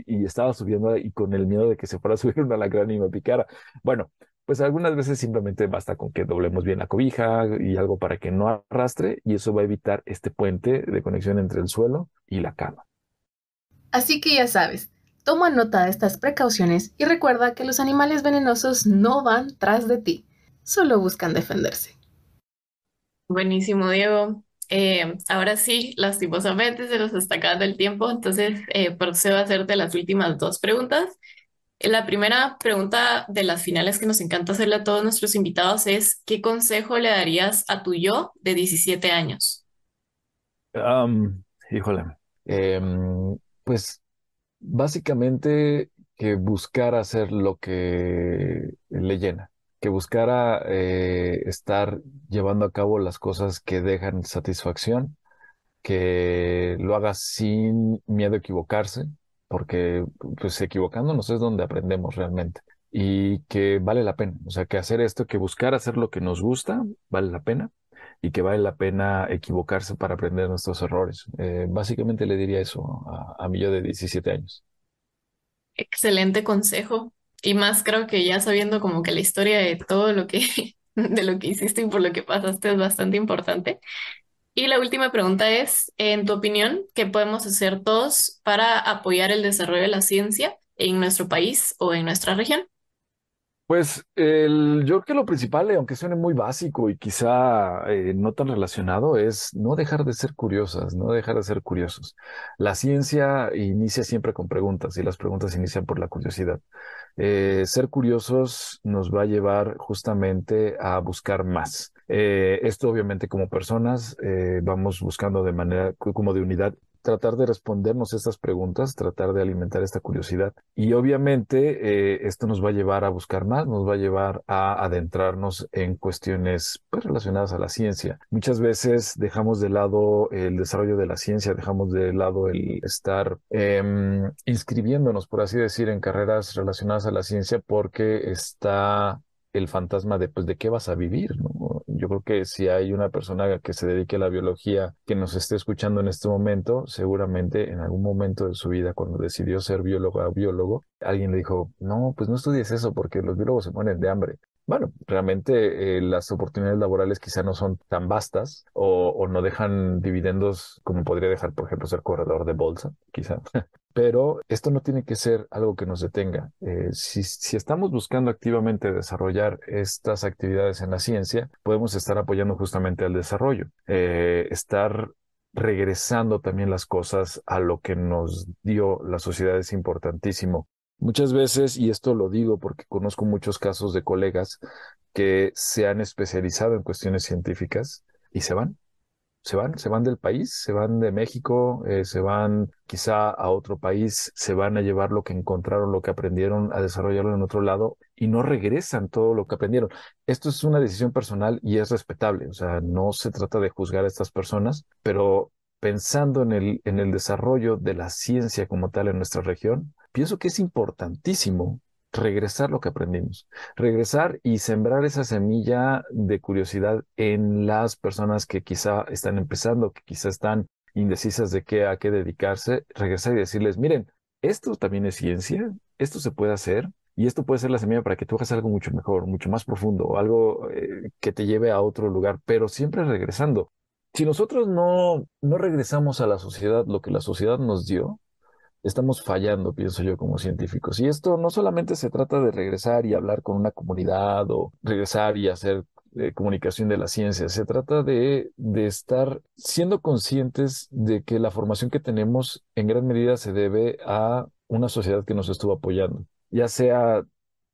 y, estaba subiendo y con el miedo de que se fuera a subir una lagrana y me picara. Bueno, pues algunas veces simplemente basta con que doblemos bien la cobija y algo para que no arrastre y eso va a evitar este puente de conexión entre el suelo y la cama. Así que ya sabes, toma nota de estas precauciones y recuerda que los animales venenosos no van tras de ti, solo buscan defenderse. Buenísimo, Diego. Eh, ahora sí, lastimosamente se nos está acabando el tiempo, entonces eh, procedo a hacerte las últimas dos preguntas. La primera pregunta de las finales que nos encanta hacerle a todos nuestros invitados es, ¿qué consejo le darías a tu yo de 17 años? Um, híjole, em, pues básicamente que buscar hacer lo que le llena que buscara eh, estar llevando a cabo las cosas que dejan satisfacción, que lo haga sin miedo a equivocarse, porque pues equivocándonos es donde aprendemos realmente y que vale la pena, o sea, que hacer esto, que buscar hacer lo que nos gusta, vale la pena y que vale la pena equivocarse para aprender nuestros errores. Eh, básicamente le diría eso a, a yo de 17 años. Excelente consejo. Y más creo que ya sabiendo como que la historia de todo lo que, de lo que hiciste y por lo que pasaste es bastante importante. Y la última pregunta es, en tu opinión, ¿qué podemos hacer todos para apoyar el desarrollo de la ciencia en nuestro país o en nuestra región? Pues yo creo que lo principal, eh, aunque suene muy básico y quizá eh, no tan relacionado, es no dejar de ser curiosas, no dejar de ser curiosos. La ciencia inicia siempre con preguntas y las preguntas inician por la curiosidad. Eh, ser curiosos nos va a llevar justamente a buscar más. esto obviamente como personas vamos buscando de manera como de unidad tratar de respondernos estas preguntas, tratar de alimentar esta curiosidad. Y obviamente eh, esto nos va a llevar a buscar más, nos va a llevar a adentrarnos en cuestiones pues, relacionadas a la ciencia. Muchas veces dejamos de lado el desarrollo de la ciencia, dejamos de lado el estar em, inscribiéndonos, por así decir, en carreras relacionadas a la ciencia porque está el fantasma de, pues, ¿de qué vas a vivir? ¿no? yo creo que si hay una persona que se dedique a la biología que nos esté escuchando en este momento, seguramente en algún momento de su vida, cuando decidió ser biólogo o biólogo, alguien le dijo, no, pues no estudies eso porque los biólogos se ponen de hambre. Bueno, realmente eh, las oportunidades laborales quizá no son tan vastas o, o no dejan dividendos como podría dejar, por ejemplo, ser corredor de bolsa, quizá. pero esto no tiene que ser algo que nos detenga. Eh, si, estamos buscando activamente desarrollar estas actividades en la ciencia, podemos estar apoyando justamente al desarrollo, eh, estar regresando también las cosas a lo que nos dio la sociedad es importantísimo. Muchas veces, y esto lo digo porque conozco muchos casos de colegas que se han especializado en cuestiones científicas y se van, se van, se van del país, se van de México, eh, se van quizá a otro país, se van a llevar lo que encontraron, lo que aprendieron, a desarrollarlo en otro lado y no regresan todo lo que aprendieron. Esto es una decisión personal y es respetable, o sea, no se trata de juzgar a estas personas, pero pensando en el, en el desarrollo de la ciencia como tal en nuestra región, pienso que es importantísimo regresar lo que aprendimos, regresar y sembrar esa semilla de curiosidad en las personas que quizá están empezando, que quizá están indecisas de qué a qué dedicarse, regresar y decirles, miren, esto también es ciencia, esto se puede hacer y esto puede ser la semilla para que tú hagas algo mucho mejor, mucho más profundo, algo eh, que te lleve a otro lugar, pero siempre regresando. Si nosotros no, no regresamos a la sociedad lo que la sociedad nos dio, estamos fallando, pienso yo, como científicos. Y esto no solamente se trata de regresar y hablar con una comunidad o regresar y hacer eh, comunicación de la ciencia. Se trata de, de, estar siendo conscientes de que la formación que tenemos en gran medida se debe a una sociedad que nos estuvo apoyando, ya sea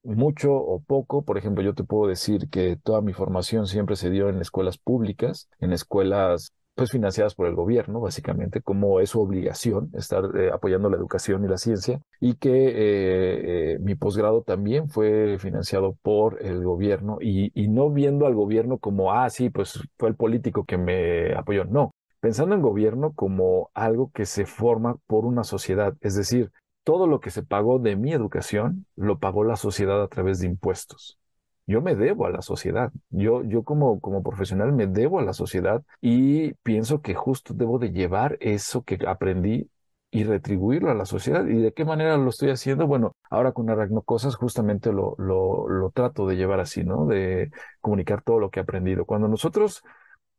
mucho o poco. Por ejemplo, yo te puedo decir que toda mi formación siempre se dio en escuelas públicas, en escuelas pues financiadas por el gobierno, básicamente, como es su obligación estar eh, apoyando la educación y la ciencia, y que eh, eh, mi posgrado también fue financiado por el gobierno, y, y no viendo al gobierno como, ah, sí, pues fue el político que me apoyó, no, pensando en gobierno como algo que se forma por una sociedad, es decir, todo lo que se pagó de mi educación lo pagó la sociedad a través de impuestos yo me debo a la sociedad. Yo, yo como, como profesional me debo a la sociedad y pienso que justo debo de llevar eso que aprendí y retribuirlo a la sociedad. ¿Y de qué manera lo estoy haciendo? Bueno, ahora con Cosas justamente lo, lo, lo trato de llevar así, ¿no? De comunicar todo lo que he aprendido. Cuando nosotros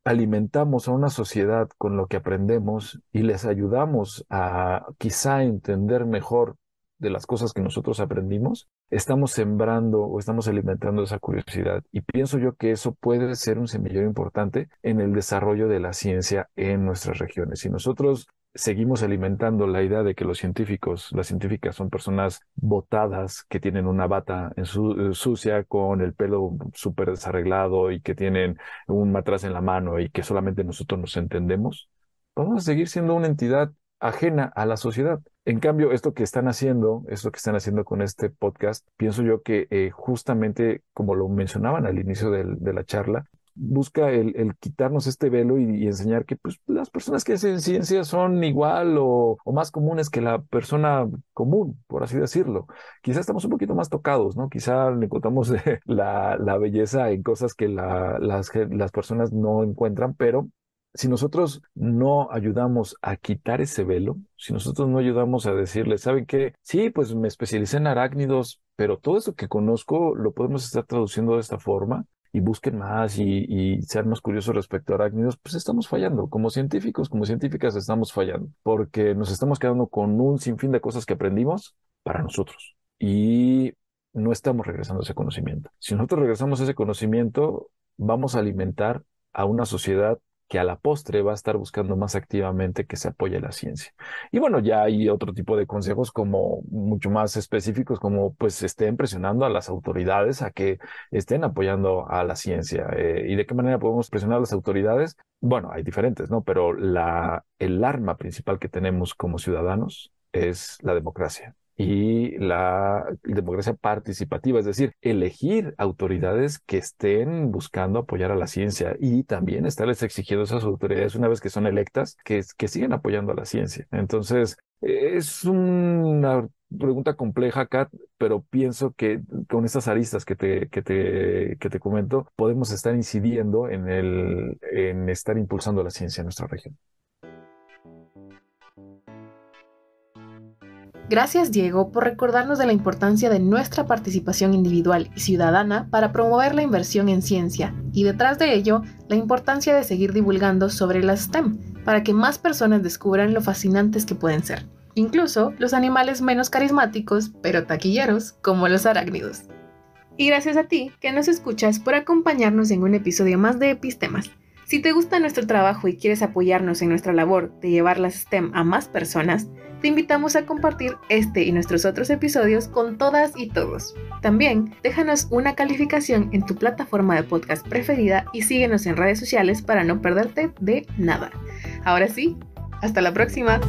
alimentamos a una sociedad con lo que aprendemos y les ayudamos a quizá entender mejor de las cosas que nosotros aprendimos, estamos sembrando o estamos alimentando esa curiosidad. Y pienso yo que eso puede ser un semillero importante en el desarrollo de la ciencia en nuestras regiones. Si nosotros seguimos alimentando la idea de que los científicos, las científicas son personas botadas que tienen una bata eh, sucia con el pelo súper desarreglado y que tienen un matraz en la mano y que solamente nosotros nos entendemos, vamos a seguir siendo una entidad ajena a la sociedad. En cambio, esto que están haciendo, esto que están haciendo con este podcast, pienso yo que eh, justamente, como lo mencionaban al inicio de la charla, busca el, quitarnos este velo y, enseñar que pues, las personas que hacen ciencia son igual o, más comunes que la persona común, por así decirlo. Quizá estamos un poquito más tocados, ¿no? Quizá encontramos la, belleza en cosas que las personas no encuentran, pero si nosotros no ayudamos a quitar ese velo, si nosotros no ayudamos a decirle, ¿saben qué? Sí, pues me especialicé en arácnidos, pero todo eso que conozco lo podemos estar traduciendo de esta forma y busquen más y, sean más curiosos respecto a arácnidos, pues estamos fallando. Como científicos, como científicas estamos fallando porque nos estamos quedando con un sinfín de cosas que aprendimos para nosotros. Y no estamos regresando ese conocimiento. Si nosotros regresamos a ese conocimiento, vamos a alimentar a una sociedad que a la postre va a estar buscando más activamente que se apoye la ciencia. Y bueno, ya hay otro tipo de consejos como mucho más específicos, como pues estén presionando a las autoridades a que estén apoyando a la ciencia. Eh, ¿Y de qué manera podemos presionar a las autoridades? Bueno, hay diferentes, ¿no? Pero la, el arma principal que tenemos como ciudadanos es la democracia y la democracia participativa, es decir, elegir autoridades que estén buscando apoyar a la ciencia y también estarles exigiendo a esas autoridades una vez que son electas que, que sigan apoyando a la ciencia. Entonces, es una pregunta compleja, Kat, pero pienso que con estas aristas que te, que te, que te comento, podemos estar incidiendo en, el, en estar impulsando la ciencia en nuestra región. Gracias Diego por recordarnos de la importancia de nuestra participación individual y ciudadana para promover la inversión en ciencia y detrás de ello la importancia de seguir divulgando sobre las STEM para que más personas descubran lo fascinantes que pueden ser, incluso los animales menos carismáticos pero taquilleros como los arácnidos. Y gracias a ti que nos escuchas por acompañarnos en un episodio más de Epistemas. Si te gusta nuestro trabajo y quieres apoyarnos en nuestra labor de llevar las STEM a más personas, te invitamos a compartir este y nuestros otros episodios con todas y todos. También déjanos una calificación en tu plataforma de podcast preferida y síguenos en redes sociales para no perderte de nada. Ahora sí, hasta la próxima.